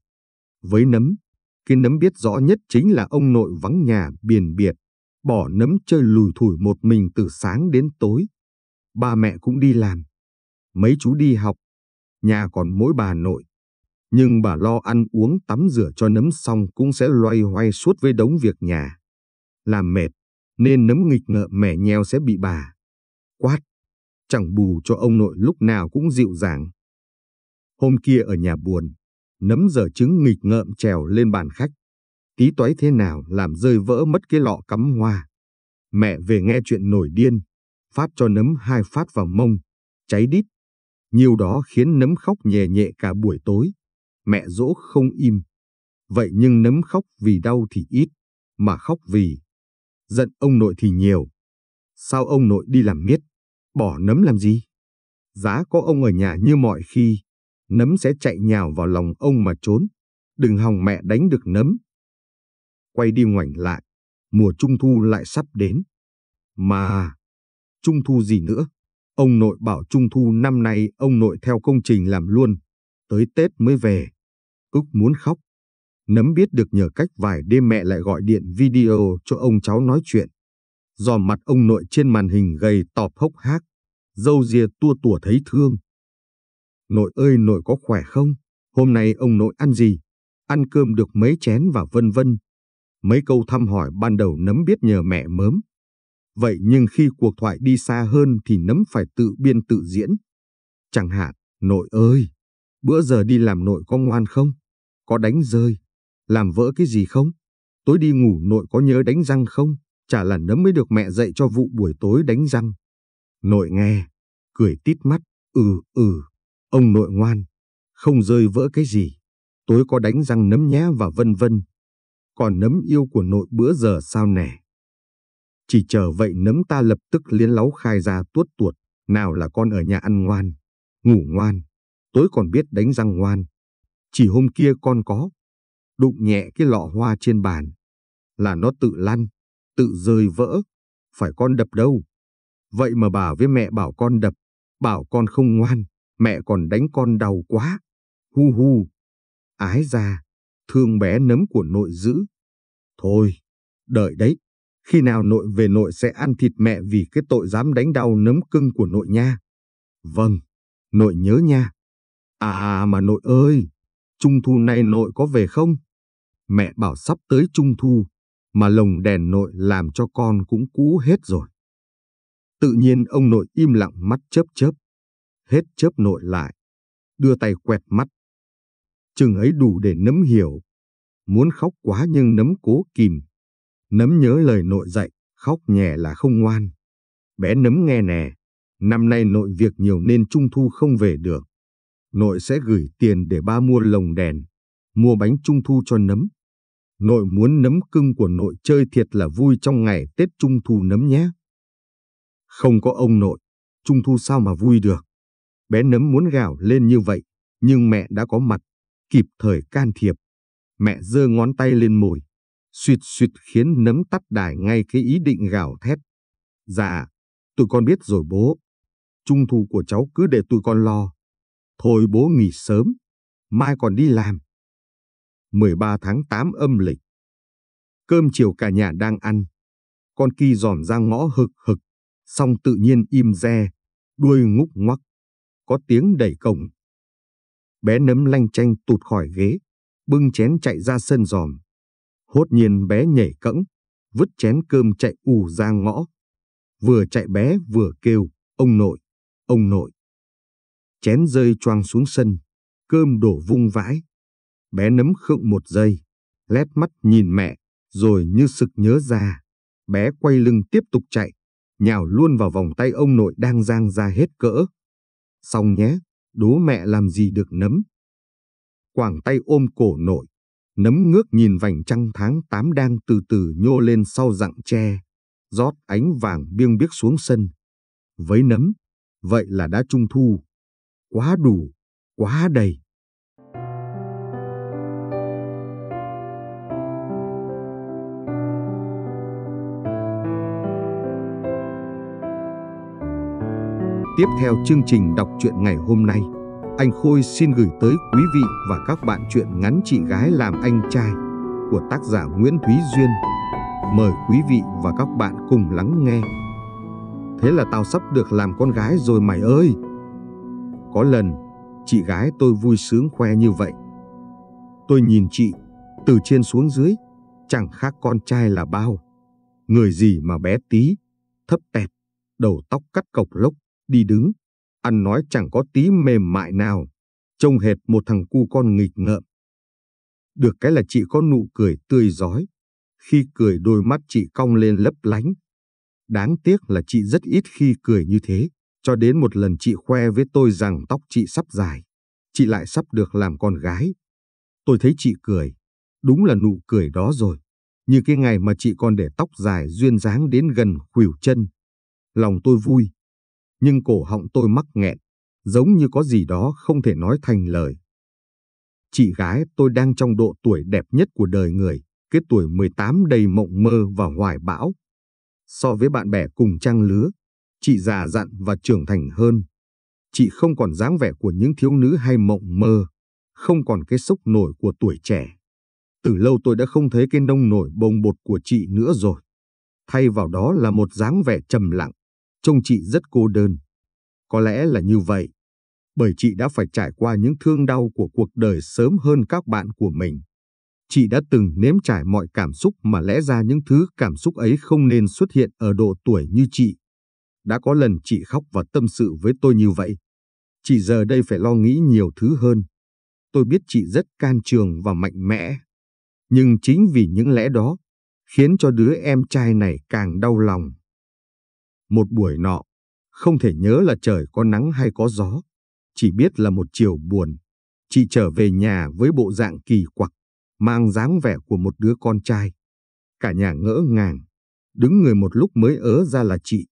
Với nấm, cái nấm biết rõ nhất chính là ông nội vắng nhà biển biệt, bỏ nấm chơi lùi thủi một mình từ sáng đến tối. Ba mẹ cũng đi làm. Mấy chú đi học. Nhà còn mỗi bà nội. Nhưng bà lo ăn uống tắm rửa cho nấm xong cũng sẽ loay hoay suốt với đống việc nhà. Làm mệt, nên nấm nghịch ngợm mẻ nheo sẽ bị bà. Quát, chẳng bù cho ông nội lúc nào cũng dịu dàng. Hôm kia ở nhà buồn, nấm giờ trứng nghịch ngợm trèo lên bàn khách. Tí toái thế nào làm rơi vỡ mất cái lọ cắm hoa. Mẹ về nghe chuyện nổi điên, phát cho nấm hai phát vào mông, cháy đít. Nhiều đó khiến nấm khóc nhẹ nhẹ cả buổi tối. Mẹ dỗ không im. Vậy nhưng nấm khóc vì đau thì ít, mà khóc vì giận ông nội thì nhiều. Sao ông nội đi làm miết, bỏ nấm làm gì? Giá có ông ở nhà như mọi khi, nấm sẽ chạy nhào vào lòng ông mà trốn. Đừng hòng mẹ đánh được nấm. Quay đi ngoảnh lại, mùa trung thu lại sắp đến. Mà, trung thu gì nữa? Ông nội bảo trung thu năm nay ông nội theo công trình làm luôn, tới Tết mới về. Ước muốn khóc. Nấm biết được nhờ cách vài đêm mẹ lại gọi điện video cho ông cháu nói chuyện. Dò mặt ông nội trên màn hình gầy tọp hốc hác, dâu rìa tua tủa thấy thương. Nội ơi nội có khỏe không? Hôm nay ông nội ăn gì? Ăn cơm được mấy chén và vân vân. Mấy câu thăm hỏi ban đầu nấm biết nhờ mẹ mớm. Vậy nhưng khi cuộc thoại đi xa hơn thì nấm phải tự biên tự diễn. Chẳng hạn, nội ơi, bữa giờ đi làm nội có ngoan không? Có đánh rơi? Làm vỡ cái gì không? Tối đi ngủ nội có nhớ đánh răng không? Chả là nấm mới được mẹ dạy cho vụ buổi tối đánh răng. Nội nghe, cười tít mắt, ừ ừ. Ông nội ngoan, không rơi vỡ cái gì, tối có đánh răng nấm nhé và vân vân. Còn nấm yêu của nội bữa giờ sao nè. Chỉ chờ vậy nấm ta lập tức liến láu khai ra tuốt tuột, nào là con ở nhà ăn ngoan, ngủ ngoan, tối còn biết đánh răng ngoan. Chỉ hôm kia con có, đụng nhẹ cái lọ hoa trên bàn, là nó tự lăn, tự rơi vỡ, phải con đập đâu. Vậy mà bà với mẹ bảo con đập, bảo con không ngoan mẹ còn đánh con đau quá. Hu hu. Ái ra, thương bé nấm của nội giữ. Thôi, đợi đấy. Khi nào nội về nội sẽ ăn thịt mẹ vì cái tội dám đánh đau nấm cưng của nội nha. Vâng, nội nhớ nha. À mà nội ơi, trung thu nay nội có về không? Mẹ bảo sắp tới trung thu, mà lồng đèn nội làm cho con cũng cũ hết rồi. Tự nhiên ông nội im lặng mắt chớp chớp hết chớp nội lại, đưa tay quẹt mắt. Chừng ấy đủ để nấm hiểu, muốn khóc quá nhưng nấm cố kìm. Nấm nhớ lời nội dạy, khóc nhẹ là không ngoan. Bé nấm nghe nè, năm nay nội việc nhiều nên trung thu không về được. Nội sẽ gửi tiền để ba mua lồng đèn, mua bánh trung thu cho nấm. Nội muốn nấm cưng của nội chơi thiệt là vui trong ngày Tết Trung Thu nấm nhé. Không có ông nội, Trung Thu sao mà vui được. Bé nấm muốn gào lên như vậy, nhưng mẹ đã có mặt, kịp thời can thiệp. Mẹ giơ ngón tay lên mồi, suyệt suyệt khiến nấm tắt đài ngay cái ý định gào thét. Dạ, tụi con biết rồi bố. Trung thu của cháu cứ để tụi con lo. Thôi bố nghỉ sớm, mai còn đi làm. 13 tháng 8 âm lịch. Cơm chiều cả nhà đang ăn. Con kỳ giòn ra ngõ hực hực, xong tự nhiên im re, đuôi ngúc ngoắc có tiếng đẩy cổng. Bé nấm lanh chanh tụt khỏi ghế, bưng chén chạy ra sân giòm. Hốt nhiên bé nhảy cẫng, vứt chén cơm chạy ù ra ngõ. Vừa chạy bé vừa kêu, ông nội, ông nội. Chén rơi choang xuống sân, cơm đổ vung vãi. Bé nấm khựng một giây, lét mắt nhìn mẹ, rồi như sực nhớ ra. Bé quay lưng tiếp tục chạy, nhào luôn vào vòng tay ông nội đang giang ra hết cỡ. Xong nhé, đố mẹ làm gì được nấm. Quảng tay ôm cổ nội, nấm ngước nhìn vành trăng tháng tám đang từ từ nhô lên sau rặng tre, rót ánh vàng biêng biếc xuống sân. Với nấm, vậy là đã trung thu. Quá đủ, quá đầy. Tiếp theo chương trình đọc truyện ngày hôm nay, anh Khôi xin gửi tới quý vị và các bạn truyện ngắn chị gái làm anh trai của tác giả Nguyễn Thúy Duyên. Mời quý vị và các bạn cùng lắng nghe. Thế là tao sắp được làm con gái rồi mày ơi! Có lần, chị gái tôi vui sướng khoe như vậy. Tôi nhìn chị, từ trên xuống dưới, chẳng khác con trai là bao. Người gì mà bé tí, thấp tẹt, đầu tóc cắt cọc lốc đi đứng, ăn nói chẳng có tí mềm mại nào, trông hệt một thằng cu con nghịch ngợm. Được cái là chị có nụ cười tươi giói, khi cười đôi mắt chị cong lên lấp lánh. Đáng tiếc là chị rất ít khi cười như thế, cho đến một lần chị khoe với tôi rằng tóc chị sắp dài, chị lại sắp được làm con gái. Tôi thấy chị cười, đúng là nụ cười đó rồi, như cái ngày mà chị còn để tóc dài duyên dáng đến gần khuỷu chân. Lòng tôi vui, nhưng cổ họng tôi mắc nghẹn, giống như có gì đó không thể nói thành lời. Chị gái tôi đang trong độ tuổi đẹp nhất của đời người, cái tuổi 18 đầy mộng mơ và hoài bão. So với bạn bè cùng trang lứa, chị già dặn và trưởng thành hơn. Chị không còn dáng vẻ của những thiếu nữ hay mộng mơ, không còn cái sốc nổi của tuổi trẻ. Từ lâu tôi đã không thấy cái nông nổi bồng bột của chị nữa rồi. Thay vào đó là một dáng vẻ trầm lặng, Trông chị rất cô đơn. Có lẽ là như vậy, bởi chị đã phải trải qua những thương đau của cuộc đời sớm hơn các bạn của mình. Chị đã từng nếm trải mọi cảm xúc mà lẽ ra những thứ cảm xúc ấy không nên xuất hiện ở độ tuổi như chị. Đã có lần chị khóc và tâm sự với tôi như vậy. Chị giờ đây phải lo nghĩ nhiều thứ hơn. Tôi biết chị rất can trường và mạnh mẽ. Nhưng chính vì những lẽ đó, khiến cho đứa em trai này càng đau lòng. Một buổi nọ, không thể nhớ là trời có nắng hay có gió, chỉ biết là một chiều buồn. Chị trở về nhà với bộ dạng kỳ quặc, mang dáng vẻ của một đứa con trai. Cả nhà ngỡ ngàng, đứng người một lúc mới ớ ra là chị.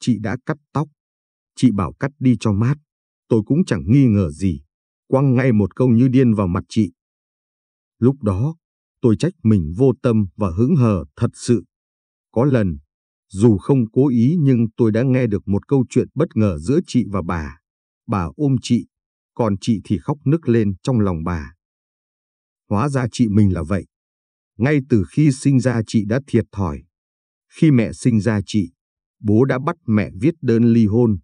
Chị đã cắt tóc. Chị bảo cắt đi cho mát. Tôi cũng chẳng nghi ngờ gì. Quăng ngay một câu như điên vào mặt chị. Lúc đó, tôi trách mình vô tâm và hứng hờ thật sự. Có lần, dù không cố ý nhưng tôi đã nghe được một câu chuyện bất ngờ giữa chị và bà. Bà ôm chị, còn chị thì khóc nức lên trong lòng bà. Hóa ra chị mình là vậy. Ngay từ khi sinh ra chị đã thiệt thòi. Khi mẹ sinh ra chị, bố đã bắt mẹ viết đơn ly hôn,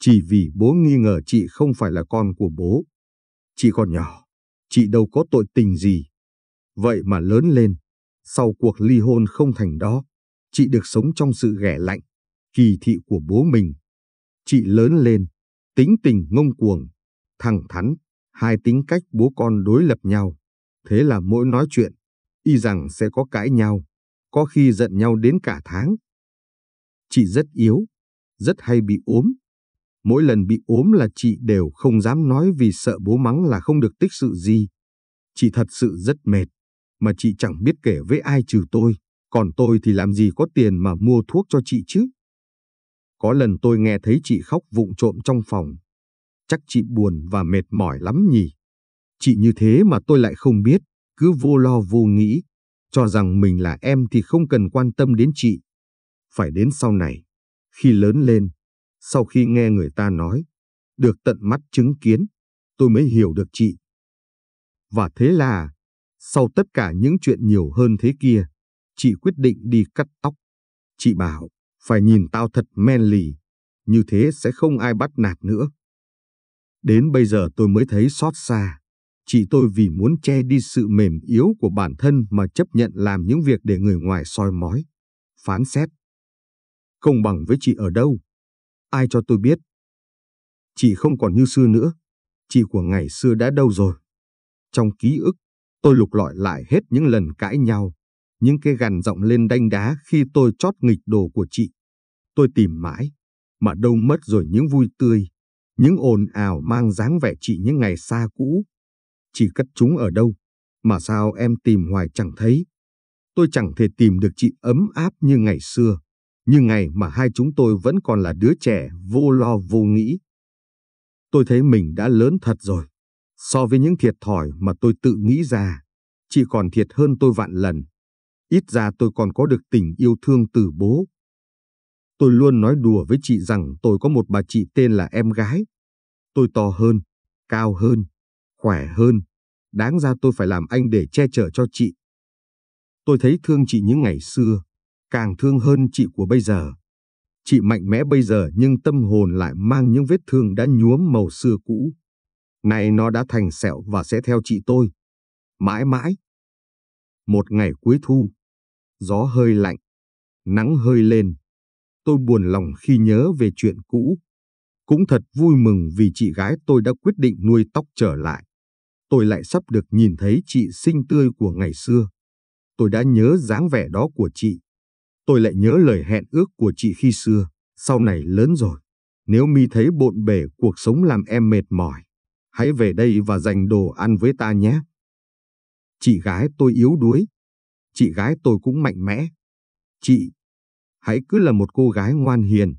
chỉ vì bố nghi ngờ chị không phải là con của bố. Chị còn nhỏ, chị đâu có tội tình gì. Vậy mà lớn lên, sau cuộc ly hôn không thành đó, chị được sống trong sự ghẻ lạnh, kỳ thị của bố mình. Chị lớn lên, tính tình ngông cuồng, thẳng thắn, hai tính cách bố con đối lập nhau. Thế là mỗi nói chuyện, y rằng sẽ có cãi nhau, có khi giận nhau đến cả tháng. Chị rất yếu, rất hay bị ốm. Mỗi lần bị ốm là chị đều không dám nói vì sợ bố mắng là không được tích sự gì. Chị thật sự rất mệt, mà chị chẳng biết kể với ai trừ tôi. Còn tôi thì làm gì có tiền mà mua thuốc cho chị chứ? Có lần tôi nghe thấy chị khóc vụng trộm trong phòng. Chắc chị buồn và mệt mỏi lắm nhỉ? Chị như thế mà tôi lại không biết, cứ vô lo vô nghĩ, cho rằng mình là em thì không cần quan tâm đến chị. Phải đến sau này, khi lớn lên, sau khi nghe người ta nói, được tận mắt chứng kiến, tôi mới hiểu được chị. Và thế là, sau tất cả những chuyện nhiều hơn thế kia, chị quyết định đi cắt tóc. Chị bảo, phải nhìn tao thật men lì, như thế sẽ không ai bắt nạt nữa. Đến bây giờ tôi mới thấy xót xa. Chị tôi vì muốn che đi sự mềm yếu của bản thân mà chấp nhận làm những việc để người ngoài soi mói, phán xét. Công bằng với chị ở đâu? Ai cho tôi biết? Chị không còn như xưa nữa. Chị của ngày xưa đã đâu rồi? Trong ký ức, tôi lục lọi lại hết những lần cãi nhau, những cái gằn giọng lên đanh đá khi tôi chót nghịch đồ của chị. Tôi tìm mãi, mà đâu mất rồi những vui tươi, những ồn ào mang dáng vẻ chị những ngày xa cũ. Chị cất chúng ở đâu, mà sao em tìm hoài chẳng thấy. Tôi chẳng thể tìm được chị ấm áp như ngày xưa, như ngày mà hai chúng tôi vẫn còn là đứa trẻ vô lo vô nghĩ. Tôi thấy mình đã lớn thật rồi. So với những thiệt thòi mà tôi tự nghĩ ra, chị còn thiệt hơn tôi vạn lần. Ít ra tôi còn có được tình yêu thương từ bố. Tôi luôn nói đùa với chị rằng tôi có một bà chị tên là em gái. Tôi to hơn, cao hơn, khỏe hơn. Đáng ra tôi phải làm anh để che chở cho chị. Tôi thấy thương chị những ngày xưa, càng thương hơn chị của bây giờ. Chị mạnh mẽ bây giờ nhưng tâm hồn lại mang những vết thương đã nhuốm màu xưa cũ. Nay nó đã thành sẹo và sẽ theo chị tôi. Mãi mãi. Một ngày cuối thu, gió hơi lạnh, nắng hơi lên. Tôi buồn lòng khi nhớ về chuyện cũ. Cũng thật vui mừng vì chị gái tôi đã quyết định nuôi tóc trở lại. Tôi lại sắp được nhìn thấy chị xinh tươi của ngày xưa. Tôi đã nhớ dáng vẻ đó của chị. Tôi lại nhớ lời hẹn ước của chị khi xưa, sau này lớn rồi. Nếu mi thấy bộn bể cuộc sống làm em mệt mỏi, hãy về đây và dành đồ ăn với ta nhé. Chị gái tôi yếu đuối, chị gái tôi cũng mạnh mẽ. Chị, hãy cứ là một cô gái ngoan hiền.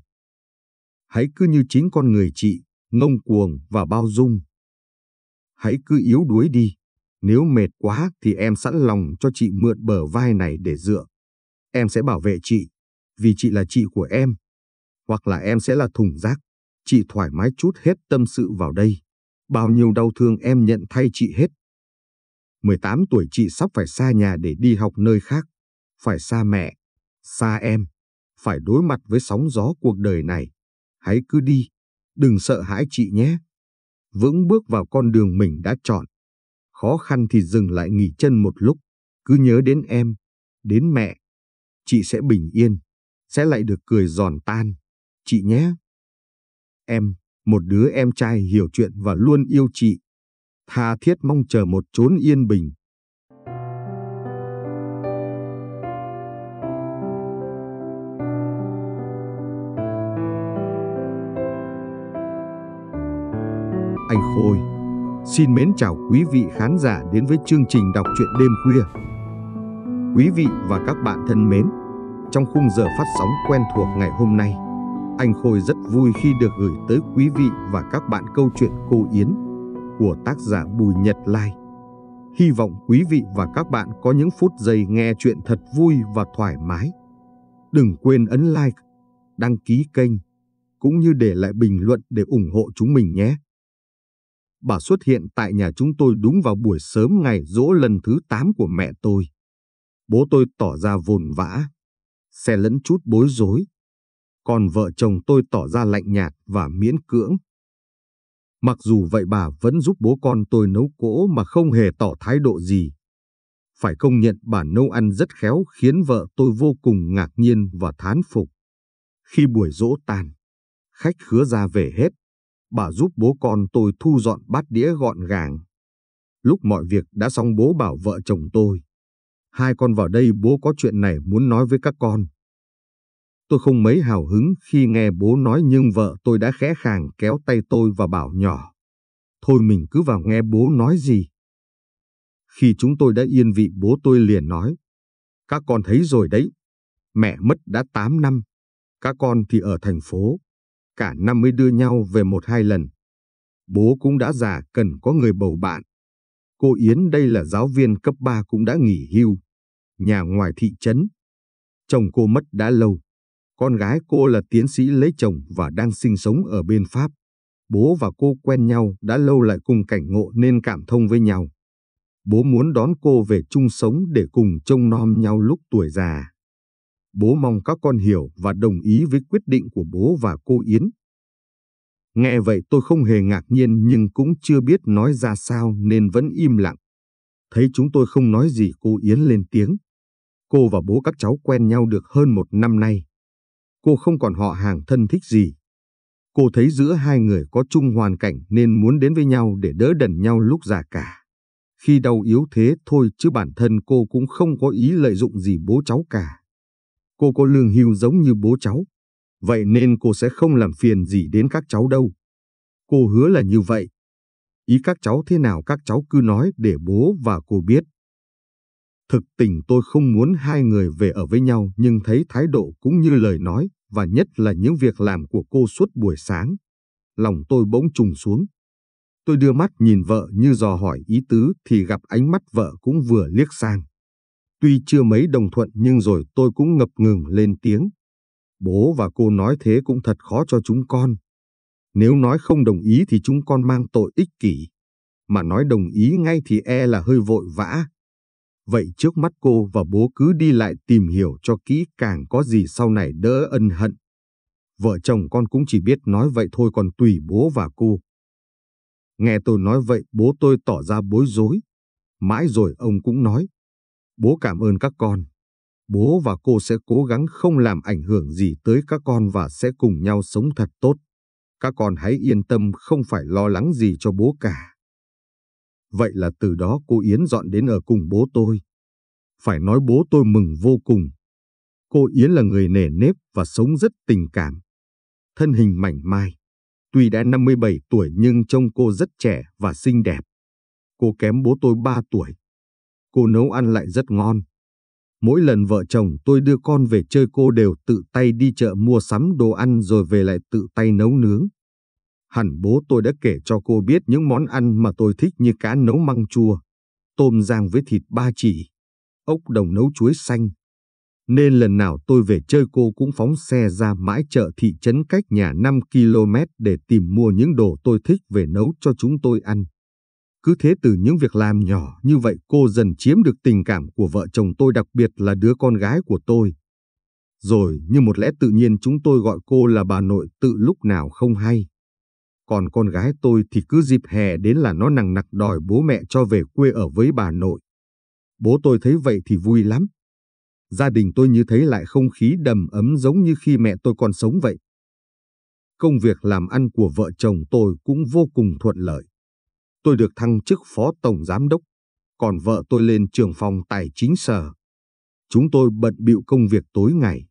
Hãy cứ như chính con người chị, ngông cuồng và bao dung. Hãy cứ yếu đuối đi, nếu mệt quá thì em sẵn lòng cho chị mượn bờ vai này để dựa. Em sẽ bảo vệ chị, vì chị là chị của em. Hoặc là em sẽ là thùng rác, chị thoải mái chút hết tâm sự vào đây. Bao nhiêu đau thương em nhận thay chị hết. 18 tuổi chị sắp phải xa nhà để đi học nơi khác, phải xa mẹ, xa em, phải đối mặt với sóng gió cuộc đời này. Hãy cứ đi, đừng sợ hãi chị nhé. Vững bước vào con đường mình đã chọn. Khó khăn thì dừng lại nghỉ chân một lúc, cứ nhớ đến em, đến mẹ. Chị sẽ bình yên, sẽ lại được cười giòn tan, chị nhé. Em, một đứa em trai hiểu chuyện và luôn yêu chị tha thiết mong chờ một chốn yên bình. Anh Khôi xin mến chào quý vị khán giả đến với chương trình đọc truyện đêm khuya. Quý vị và các bạn thân mến, trong khung giờ phát sóng quen thuộc ngày hôm nay, anh Khôi rất vui khi được gửi tới quý vị và các bạn câu chuyện cô Yến của tác giả Bùi Nhật Lai. Hy vọng quý vị và các bạn có những phút giây nghe chuyện thật vui và thoải mái. Đừng quên ấn like, đăng ký kênh, cũng như để lại bình luận để ủng hộ chúng mình nhé. Bà xuất hiện tại nhà chúng tôi đúng vào buổi sớm ngày dỗ lần thứ 8 của mẹ tôi. Bố tôi tỏ ra vồn vã, xe lẫn chút bối rối. Còn vợ chồng tôi tỏ ra lạnh nhạt và miễn cưỡng. Mặc dù vậy bà vẫn giúp bố con tôi nấu cỗ mà không hề tỏ thái độ gì. Phải công nhận bà nấu ăn rất khéo khiến vợ tôi vô cùng ngạc nhiên và thán phục. Khi buổi dỗ tàn, khách khứa ra về hết, bà giúp bố con tôi thu dọn bát đĩa gọn gàng. Lúc mọi việc đã xong bố bảo vợ chồng tôi. Hai con vào đây bố có chuyện này muốn nói với các con. Tôi không mấy hào hứng khi nghe bố nói nhưng vợ tôi đã khẽ khàng kéo tay tôi và bảo nhỏ. Thôi mình cứ vào nghe bố nói gì. Khi chúng tôi đã yên vị bố tôi liền nói. Các con thấy rồi đấy. Mẹ mất đã 8 năm. Các con thì ở thành phố. Cả năm mới đưa nhau về một hai lần. Bố cũng đã già cần có người bầu bạn. Cô Yến đây là giáo viên cấp 3 cũng đã nghỉ hưu. Nhà ngoài thị trấn. Chồng cô mất đã lâu con gái cô là tiến sĩ lấy chồng và đang sinh sống ở bên Pháp. Bố và cô quen nhau đã lâu lại cùng cảnh ngộ nên cảm thông với nhau. Bố muốn đón cô về chung sống để cùng trông nom nhau lúc tuổi già. Bố mong các con hiểu và đồng ý với quyết định của bố và cô Yến. Nghe vậy tôi không hề ngạc nhiên nhưng cũng chưa biết nói ra sao nên vẫn im lặng. Thấy chúng tôi không nói gì cô Yến lên tiếng. Cô và bố các cháu quen nhau được hơn một năm nay cô không còn họ hàng thân thích gì. Cô thấy giữa hai người có chung hoàn cảnh nên muốn đến với nhau để đỡ đần nhau lúc già cả. Khi đau yếu thế thôi chứ bản thân cô cũng không có ý lợi dụng gì bố cháu cả. Cô có lương hưu giống như bố cháu. Vậy nên cô sẽ không làm phiền gì đến các cháu đâu. Cô hứa là như vậy. Ý các cháu thế nào các cháu cứ nói để bố và cô biết. Thực tình tôi không muốn hai người về ở với nhau nhưng thấy thái độ cũng như lời nói và nhất là những việc làm của cô suốt buổi sáng. Lòng tôi bỗng trùng xuống. Tôi đưa mắt nhìn vợ như dò hỏi ý tứ thì gặp ánh mắt vợ cũng vừa liếc sang. Tuy chưa mấy đồng thuận nhưng rồi tôi cũng ngập ngừng lên tiếng. Bố và cô nói thế cũng thật khó cho chúng con. Nếu nói không đồng ý thì chúng con mang tội ích kỷ. Mà nói đồng ý ngay thì e là hơi vội vã, Vậy trước mắt cô và bố cứ đi lại tìm hiểu cho kỹ càng có gì sau này đỡ ân hận. Vợ chồng con cũng chỉ biết nói vậy thôi còn tùy bố và cô. Nghe tôi nói vậy bố tôi tỏ ra bối rối. Mãi rồi ông cũng nói. Bố cảm ơn các con. Bố và cô sẽ cố gắng không làm ảnh hưởng gì tới các con và sẽ cùng nhau sống thật tốt. Các con hãy yên tâm không phải lo lắng gì cho bố cả. Vậy là từ đó cô Yến dọn đến ở cùng bố tôi. Phải nói bố tôi mừng vô cùng. Cô Yến là người nể nếp và sống rất tình cảm. Thân hình mảnh mai. Tuy đã 57 tuổi nhưng trông cô rất trẻ và xinh đẹp. Cô kém bố tôi 3 tuổi. Cô nấu ăn lại rất ngon. Mỗi lần vợ chồng tôi đưa con về chơi cô đều tự tay đi chợ mua sắm đồ ăn rồi về lại tự tay nấu nướng. Hẳn bố tôi đã kể cho cô biết những món ăn mà tôi thích như cá nấu măng chua, tôm rang với thịt ba chỉ, ốc đồng nấu chuối xanh. Nên lần nào tôi về chơi cô cũng phóng xe ra mãi chợ thị trấn cách nhà 5 km để tìm mua những đồ tôi thích về nấu cho chúng tôi ăn. Cứ thế từ những việc làm nhỏ như vậy cô dần chiếm được tình cảm của vợ chồng tôi đặc biệt là đứa con gái của tôi. Rồi như một lẽ tự nhiên chúng tôi gọi cô là bà nội tự lúc nào không hay. Còn con gái tôi thì cứ dịp hè đến là nó nằng nặc đòi bố mẹ cho về quê ở với bà nội. Bố tôi thấy vậy thì vui lắm. Gia đình tôi như thấy lại không khí đầm ấm giống như khi mẹ tôi còn sống vậy. Công việc làm ăn của vợ chồng tôi cũng vô cùng thuận lợi. Tôi được thăng chức phó tổng giám đốc, còn vợ tôi lên trường phòng tài chính sở. Chúng tôi bận bịu công việc tối ngày.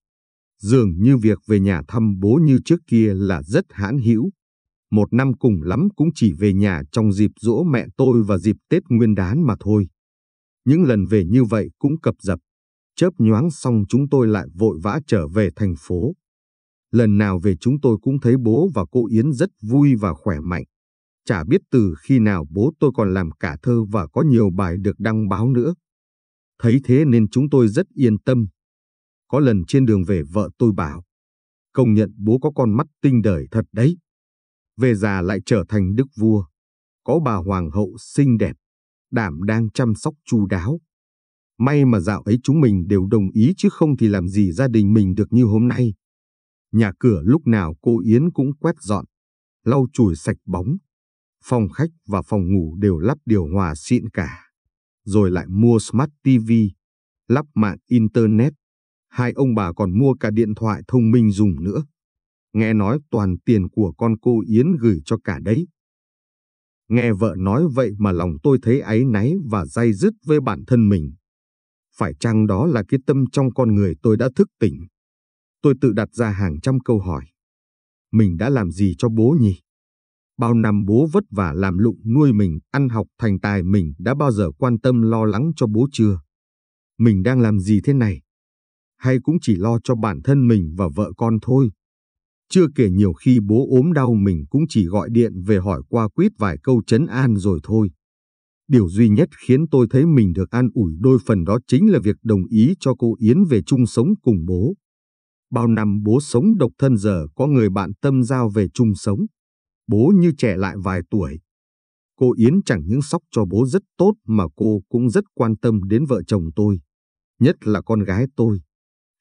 Dường như việc về nhà thăm bố như trước kia là rất hãn hữu một năm cùng lắm cũng chỉ về nhà trong dịp dỗ mẹ tôi và dịp Tết Nguyên đán mà thôi. Những lần về như vậy cũng cập dập, chớp nhoáng xong chúng tôi lại vội vã trở về thành phố. Lần nào về chúng tôi cũng thấy bố và cô Yến rất vui và khỏe mạnh. Chả biết từ khi nào bố tôi còn làm cả thơ và có nhiều bài được đăng báo nữa. Thấy thế nên chúng tôi rất yên tâm. Có lần trên đường về vợ tôi bảo, công nhận bố có con mắt tinh đời thật đấy về già lại trở thành đức vua, có bà hoàng hậu xinh đẹp, đảm đang chăm sóc chu đáo. May mà dạo ấy chúng mình đều đồng ý chứ không thì làm gì gia đình mình được như hôm nay. Nhà cửa lúc nào cô Yến cũng quét dọn, lau chùi sạch bóng. Phòng khách và phòng ngủ đều lắp điều hòa xịn cả. Rồi lại mua Smart TV, lắp mạng Internet. Hai ông bà còn mua cả điện thoại thông minh dùng nữa nghe nói toàn tiền của con cô Yến gửi cho cả đấy. Nghe vợ nói vậy mà lòng tôi thấy áy náy và day dứt với bản thân mình. Phải chăng đó là cái tâm trong con người tôi đã thức tỉnh? Tôi tự đặt ra hàng trăm câu hỏi. Mình đã làm gì cho bố nhỉ? Bao năm bố vất vả làm lụng nuôi mình, ăn học thành tài mình đã bao giờ quan tâm lo lắng cho bố chưa? Mình đang làm gì thế này? Hay cũng chỉ lo cho bản thân mình và vợ con thôi? Chưa kể nhiều khi bố ốm đau mình cũng chỉ gọi điện về hỏi qua quýt vài câu chấn an rồi thôi. Điều duy nhất khiến tôi thấy mình được an ủi đôi phần đó chính là việc đồng ý cho cô Yến về chung sống cùng bố. Bao năm bố sống độc thân giờ có người bạn tâm giao về chung sống. Bố như trẻ lại vài tuổi. Cô Yến chẳng những sóc cho bố rất tốt mà cô cũng rất quan tâm đến vợ chồng tôi. Nhất là con gái tôi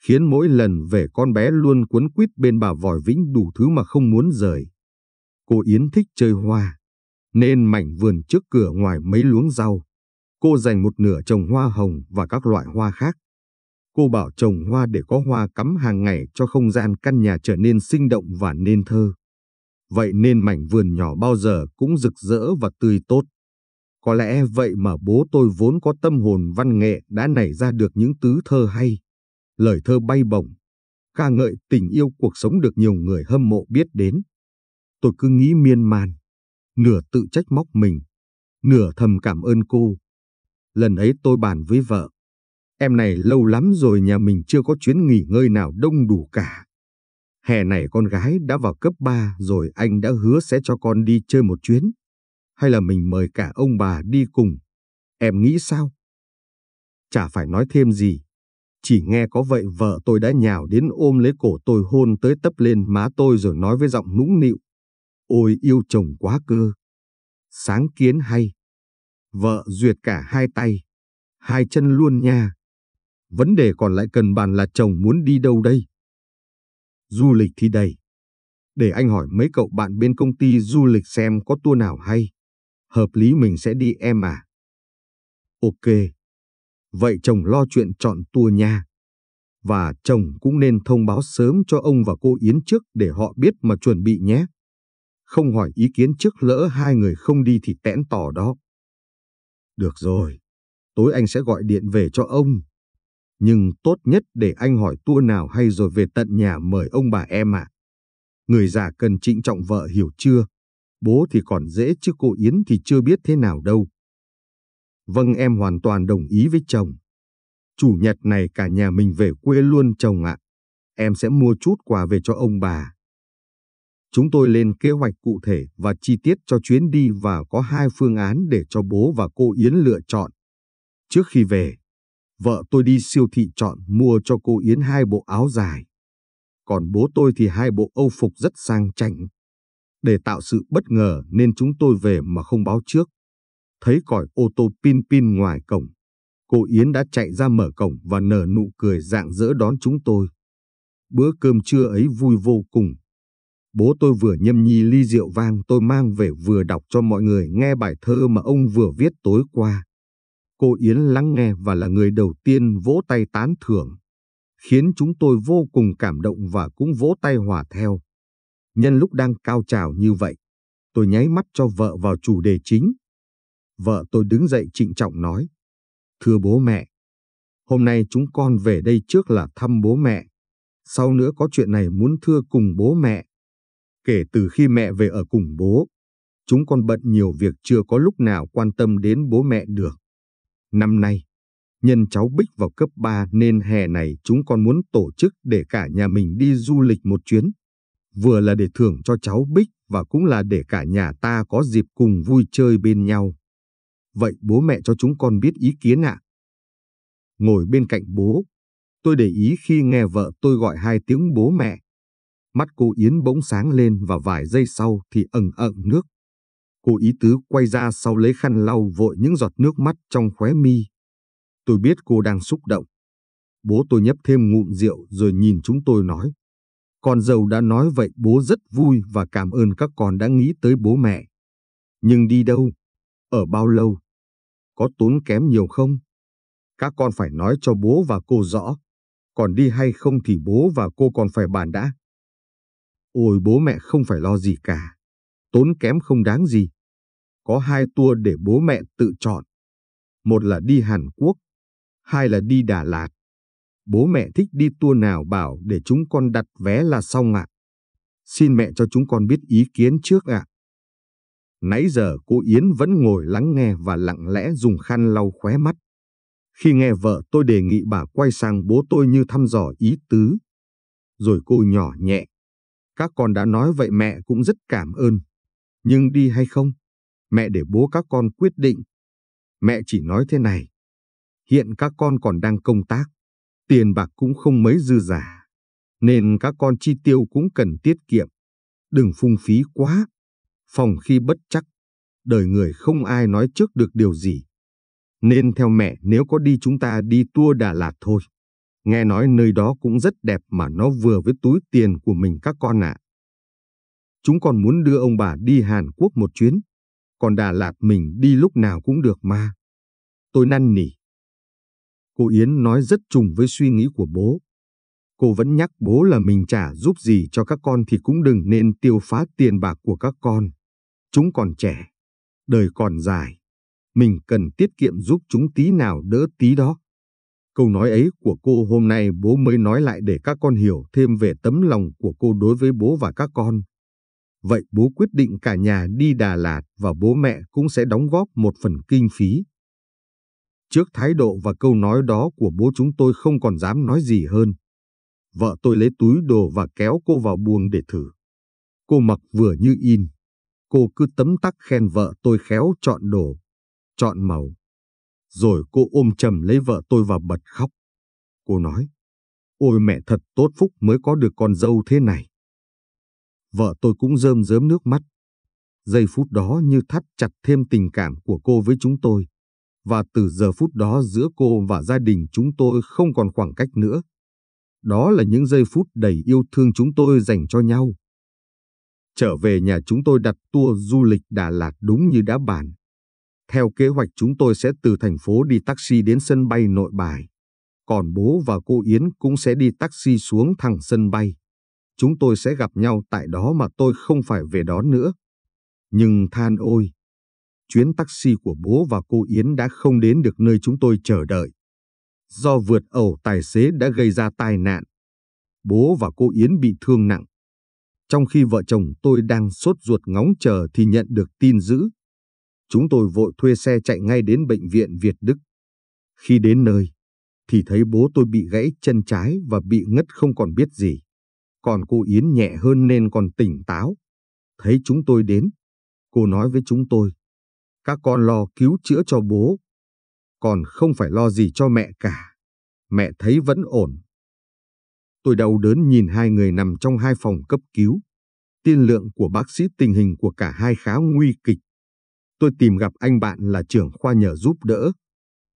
khiến mỗi lần về con bé luôn quấn quýt bên bà vòi vĩnh đủ thứ mà không muốn rời. Cô Yến thích chơi hoa, nên mảnh vườn trước cửa ngoài mấy luống rau. Cô dành một nửa trồng hoa hồng và các loại hoa khác. Cô bảo trồng hoa để có hoa cắm hàng ngày cho không gian căn nhà trở nên sinh động và nên thơ. Vậy nên mảnh vườn nhỏ bao giờ cũng rực rỡ và tươi tốt. Có lẽ vậy mà bố tôi vốn có tâm hồn văn nghệ đã nảy ra được những tứ thơ hay lời thơ bay bổng, ca ngợi tình yêu cuộc sống được nhiều người hâm mộ biết đến. Tôi cứ nghĩ miên man, nửa tự trách móc mình, nửa thầm cảm ơn cô. Lần ấy tôi bàn với vợ, em này lâu lắm rồi nhà mình chưa có chuyến nghỉ ngơi nào đông đủ cả. Hè này con gái đã vào cấp 3 rồi anh đã hứa sẽ cho con đi chơi một chuyến. Hay là mình mời cả ông bà đi cùng. Em nghĩ sao? Chả phải nói thêm gì. Chỉ nghe có vậy vợ tôi đã nhào đến ôm lấy cổ tôi hôn tới tấp lên má tôi rồi nói với giọng nũng nịu. Ôi yêu chồng quá cơ. Sáng kiến hay. Vợ duyệt cả hai tay. Hai chân luôn nha. Vấn đề còn lại cần bàn là chồng muốn đi đâu đây? Du lịch thì đầy. Để anh hỏi mấy cậu bạn bên công ty du lịch xem có tour nào hay. Hợp lý mình sẽ đi em à? Ok, Vậy chồng lo chuyện chọn tour nhà Và chồng cũng nên thông báo sớm cho ông và cô Yến trước để họ biết mà chuẩn bị nhé. Không hỏi ý kiến trước lỡ hai người không đi thì tẽn tỏ đó. Được rồi, tối anh sẽ gọi điện về cho ông. Nhưng tốt nhất để anh hỏi tour nào hay rồi về tận nhà mời ông bà em ạ. Người già cần trịnh trọng vợ hiểu chưa? Bố thì còn dễ chứ cô Yến thì chưa biết thế nào đâu. Vâng em hoàn toàn đồng ý với chồng. Chủ nhật này cả nhà mình về quê luôn chồng ạ. Em sẽ mua chút quà về cho ông bà. Chúng tôi lên kế hoạch cụ thể và chi tiết cho chuyến đi và có hai phương án để cho bố và cô Yến lựa chọn. Trước khi về, vợ tôi đi siêu thị chọn mua cho cô Yến hai bộ áo dài. Còn bố tôi thì hai bộ âu phục rất sang chảnh. Để tạo sự bất ngờ nên chúng tôi về mà không báo trước. Thấy còi ô tô pin pin ngoài cổng, cô Yến đã chạy ra mở cổng và nở nụ cười rạng rỡ đón chúng tôi. Bữa cơm trưa ấy vui vô cùng. Bố tôi vừa nhâm nhi ly rượu vang tôi mang về vừa đọc cho mọi người nghe bài thơ mà ông vừa viết tối qua. Cô Yến lắng nghe và là người đầu tiên vỗ tay tán thưởng, khiến chúng tôi vô cùng cảm động và cũng vỗ tay hòa theo. Nhân lúc đang cao trào như vậy, tôi nháy mắt cho vợ vào chủ đề chính. Vợ tôi đứng dậy trịnh trọng nói, Thưa bố mẹ, hôm nay chúng con về đây trước là thăm bố mẹ, sau nữa có chuyện này muốn thưa cùng bố mẹ. Kể từ khi mẹ về ở cùng bố, chúng con bận nhiều việc chưa có lúc nào quan tâm đến bố mẹ được. Năm nay, nhân cháu Bích vào cấp 3 nên hè này chúng con muốn tổ chức để cả nhà mình đi du lịch một chuyến. Vừa là để thưởng cho cháu Bích và cũng là để cả nhà ta có dịp cùng vui chơi bên nhau. Vậy bố mẹ cho chúng con biết ý kiến ạ. Ngồi bên cạnh bố, tôi để ý khi nghe vợ tôi gọi hai tiếng bố mẹ. Mắt cô Yến bỗng sáng lên và vài giây sau thì ẩn ẩn nước. Cô ý tứ quay ra sau lấy khăn lau vội những giọt nước mắt trong khóe mi. Tôi biết cô đang xúc động. Bố tôi nhấp thêm ngụm rượu rồi nhìn chúng tôi nói. Con dâu đã nói vậy bố rất vui và cảm ơn các con đã nghĩ tới bố mẹ. Nhưng đi đâu? ở bao lâu, có tốn kém nhiều không. Các con phải nói cho bố và cô rõ, còn đi hay không thì bố và cô còn phải bàn đã. Ôi bố mẹ không phải lo gì cả, tốn kém không đáng gì. Có hai tour để bố mẹ tự chọn. Một là đi Hàn Quốc, hai là đi Đà Lạt. Bố mẹ thích đi tour nào bảo để chúng con đặt vé là xong ạ. À. Xin mẹ cho chúng con biết ý kiến trước ạ. À. Nãy giờ cô Yến vẫn ngồi lắng nghe và lặng lẽ dùng khăn lau khóe mắt. Khi nghe vợ tôi đề nghị bà quay sang bố tôi như thăm dò ý tứ. Rồi cô nhỏ nhẹ. Các con đã nói vậy mẹ cũng rất cảm ơn. Nhưng đi hay không? Mẹ để bố các con quyết định. Mẹ chỉ nói thế này. Hiện các con còn đang công tác. Tiền bạc cũng không mấy dư giả. Nên các con chi tiêu cũng cần tiết kiệm. Đừng phung phí quá phòng khi bất chắc, đời người không ai nói trước được điều gì. Nên theo mẹ nếu có đi chúng ta đi tour Đà Lạt thôi. Nghe nói nơi đó cũng rất đẹp mà nó vừa với túi tiền của mình các con ạ. À. Chúng còn muốn đưa ông bà đi Hàn Quốc một chuyến, còn Đà Lạt mình đi lúc nào cũng được mà. Tôi năn nỉ. Cô Yến nói rất trùng với suy nghĩ của bố. Cô vẫn nhắc bố là mình trả giúp gì cho các con thì cũng đừng nên tiêu phá tiền bạc của các con. Chúng còn trẻ, đời còn dài, mình cần tiết kiệm giúp chúng tí nào đỡ tí đó. Câu nói ấy của cô hôm nay bố mới nói lại để các con hiểu thêm về tấm lòng của cô đối với bố và các con. Vậy bố quyết định cả nhà đi Đà Lạt và bố mẹ cũng sẽ đóng góp một phần kinh phí. Trước thái độ và câu nói đó của bố chúng tôi không còn dám nói gì hơn. Vợ tôi lấy túi đồ và kéo cô vào buồng để thử. Cô mặc vừa như in, cô cứ tấm tắc khen vợ tôi khéo chọn đồ, chọn màu. Rồi cô ôm chầm lấy vợ tôi và bật khóc. Cô nói, ôi mẹ thật tốt phúc mới có được con dâu thế này. Vợ tôi cũng rơm rớm nước mắt. Giây phút đó như thắt chặt thêm tình cảm của cô với chúng tôi. Và từ giờ phút đó giữa cô và gia đình chúng tôi không còn khoảng cách nữa. Đó là những giây phút đầy yêu thương chúng tôi dành cho nhau. Trở về nhà chúng tôi đặt tour du lịch Đà Lạt đúng như đã bàn. Theo kế hoạch chúng tôi sẽ từ thành phố đi taxi đến sân bay nội bài. Còn bố và cô Yến cũng sẽ đi taxi xuống thẳng sân bay. Chúng tôi sẽ gặp nhau tại đó mà tôi không phải về đó nữa. Nhưng than ôi! Chuyến taxi của bố và cô Yến đã không đến được nơi chúng tôi chờ đợi. Do vượt ẩu tài xế đã gây ra tai nạn. Bố và cô Yến bị thương nặng. Trong khi vợ chồng tôi đang sốt ruột ngóng chờ thì nhận được tin dữ. Chúng tôi vội thuê xe chạy ngay đến bệnh viện Việt Đức. Khi đến nơi, thì thấy bố tôi bị gãy chân trái và bị ngất không còn biết gì. Còn cô Yến nhẹ hơn nên còn tỉnh táo. Thấy chúng tôi đến, cô nói với chúng tôi. Các con lo cứu chữa cho bố, còn không phải lo gì cho mẹ cả. Mẹ thấy vẫn ổn, Tôi đau đớn nhìn hai người nằm trong hai phòng cấp cứu. Tiên lượng của bác sĩ tình hình của cả hai khá nguy kịch. Tôi tìm gặp anh bạn là trưởng khoa nhờ giúp đỡ.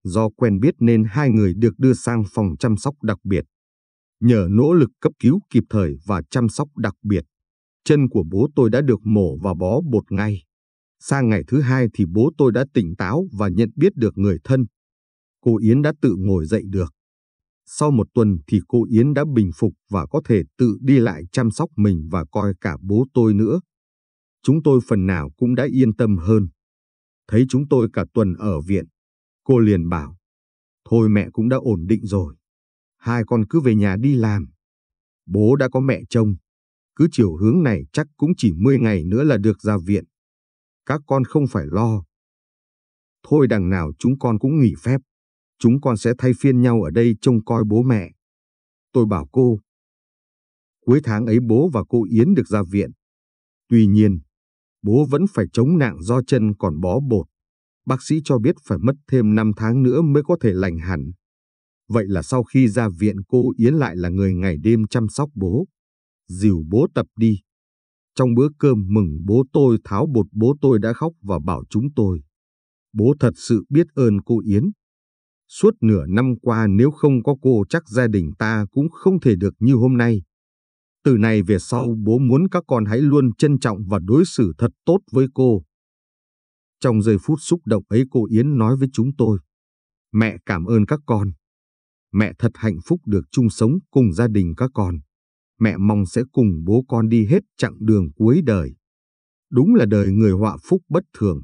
Do quen biết nên hai người được đưa sang phòng chăm sóc đặc biệt. Nhờ nỗ lực cấp cứu kịp thời và chăm sóc đặc biệt, chân của bố tôi đã được mổ và bó bột ngay. Sang ngày thứ hai thì bố tôi đã tỉnh táo và nhận biết được người thân. Cô Yến đã tự ngồi dậy được. Sau một tuần thì cô Yến đã bình phục và có thể tự đi lại chăm sóc mình và coi cả bố tôi nữa. Chúng tôi phần nào cũng đã yên tâm hơn. Thấy chúng tôi cả tuần ở viện, cô liền bảo, thôi mẹ cũng đã ổn định rồi. Hai con cứ về nhà đi làm. Bố đã có mẹ trông, cứ chiều hướng này chắc cũng chỉ 10 ngày nữa là được ra viện. Các con không phải lo. Thôi đằng nào chúng con cũng nghỉ phép, Chúng con sẽ thay phiên nhau ở đây trông coi bố mẹ. Tôi bảo cô. Cuối tháng ấy bố và cô Yến được ra viện. Tuy nhiên, bố vẫn phải chống nặng do chân còn bó bột. Bác sĩ cho biết phải mất thêm 5 tháng nữa mới có thể lành hẳn. Vậy là sau khi ra viện cô Yến lại là người ngày đêm chăm sóc bố. Dìu bố tập đi. Trong bữa cơm mừng bố tôi tháo bột bố tôi đã khóc và bảo chúng tôi. Bố thật sự biết ơn cô Yến. Suốt nửa năm qua nếu không có cô chắc gia đình ta cũng không thể được như hôm nay. Từ nay về sau bố muốn các con hãy luôn trân trọng và đối xử thật tốt với cô. Trong giây phút xúc động ấy cô Yến nói với chúng tôi. Mẹ cảm ơn các con. Mẹ thật hạnh phúc được chung sống cùng gia đình các con. Mẹ mong sẽ cùng bố con đi hết chặng đường cuối đời. Đúng là đời người họa phúc bất thường.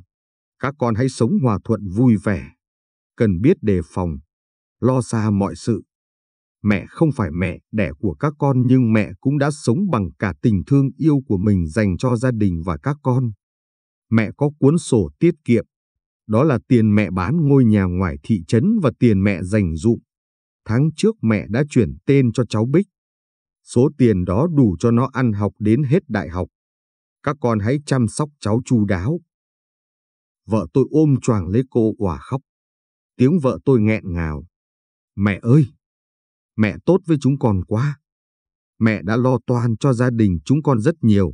Các con hãy sống hòa thuận vui vẻ cần biết đề phòng, lo xa mọi sự. Mẹ không phải mẹ đẻ của các con nhưng mẹ cũng đã sống bằng cả tình thương yêu của mình dành cho gia đình và các con. Mẹ có cuốn sổ tiết kiệm, đó là tiền mẹ bán ngôi nhà ngoài thị trấn và tiền mẹ dành dụm. Tháng trước mẹ đã chuyển tên cho cháu Bích. Số tiền đó đủ cho nó ăn học đến hết đại học. Các con hãy chăm sóc cháu chu đáo. Vợ tôi ôm choàng lấy cô quả khóc. Tiếng vợ tôi nghẹn ngào. Mẹ ơi! Mẹ tốt với chúng con quá. Mẹ đã lo toan cho gia đình chúng con rất nhiều.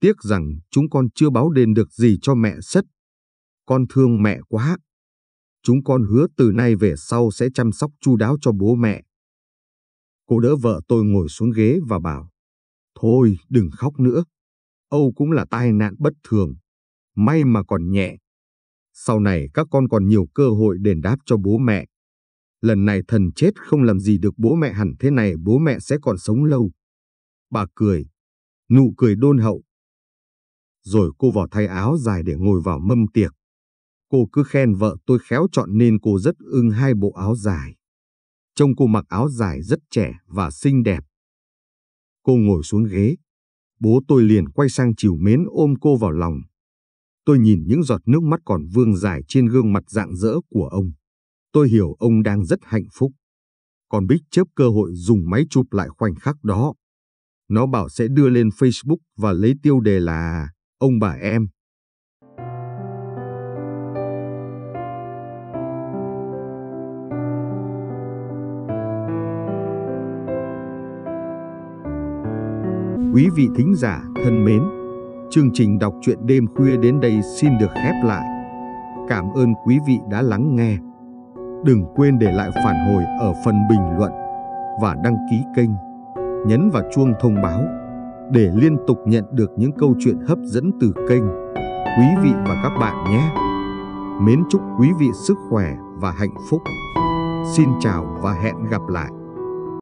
Tiếc rằng chúng con chưa báo đền được gì cho mẹ sất. Con thương mẹ quá. Chúng con hứa từ nay về sau sẽ chăm sóc chu đáo cho bố mẹ. Cô đỡ vợ tôi ngồi xuống ghế và bảo. Thôi đừng khóc nữa. Âu cũng là tai nạn bất thường. May mà còn nhẹ. Sau này các con còn nhiều cơ hội đền đáp cho bố mẹ. Lần này thần chết không làm gì được bố mẹ hẳn thế này bố mẹ sẽ còn sống lâu. Bà cười, nụ cười đôn hậu. Rồi cô vào thay áo dài để ngồi vào mâm tiệc. Cô cứ khen vợ tôi khéo chọn nên cô rất ưng hai bộ áo dài. Trông cô mặc áo dài rất trẻ và xinh đẹp. Cô ngồi xuống ghế. Bố tôi liền quay sang chiều mến ôm cô vào lòng, Tôi nhìn những giọt nước mắt còn vương dài trên gương mặt rạng rỡ của ông. Tôi hiểu ông đang rất hạnh phúc. Còn Bích chớp cơ hội dùng máy chụp lại khoảnh khắc đó. Nó bảo sẽ đưa lên Facebook và lấy tiêu đề là ông bà em. Quý vị thính giả thân mến! Chương trình đọc truyện đêm khuya đến đây xin được khép lại. Cảm ơn quý vị đã lắng nghe. Đừng quên để lại phản hồi ở phần bình luận và đăng ký kênh. Nhấn vào chuông thông báo để liên tục nhận được những câu chuyện hấp dẫn từ kênh. Quý vị và các bạn nhé. Mến chúc quý vị sức khỏe và hạnh phúc. Xin chào và hẹn gặp lại.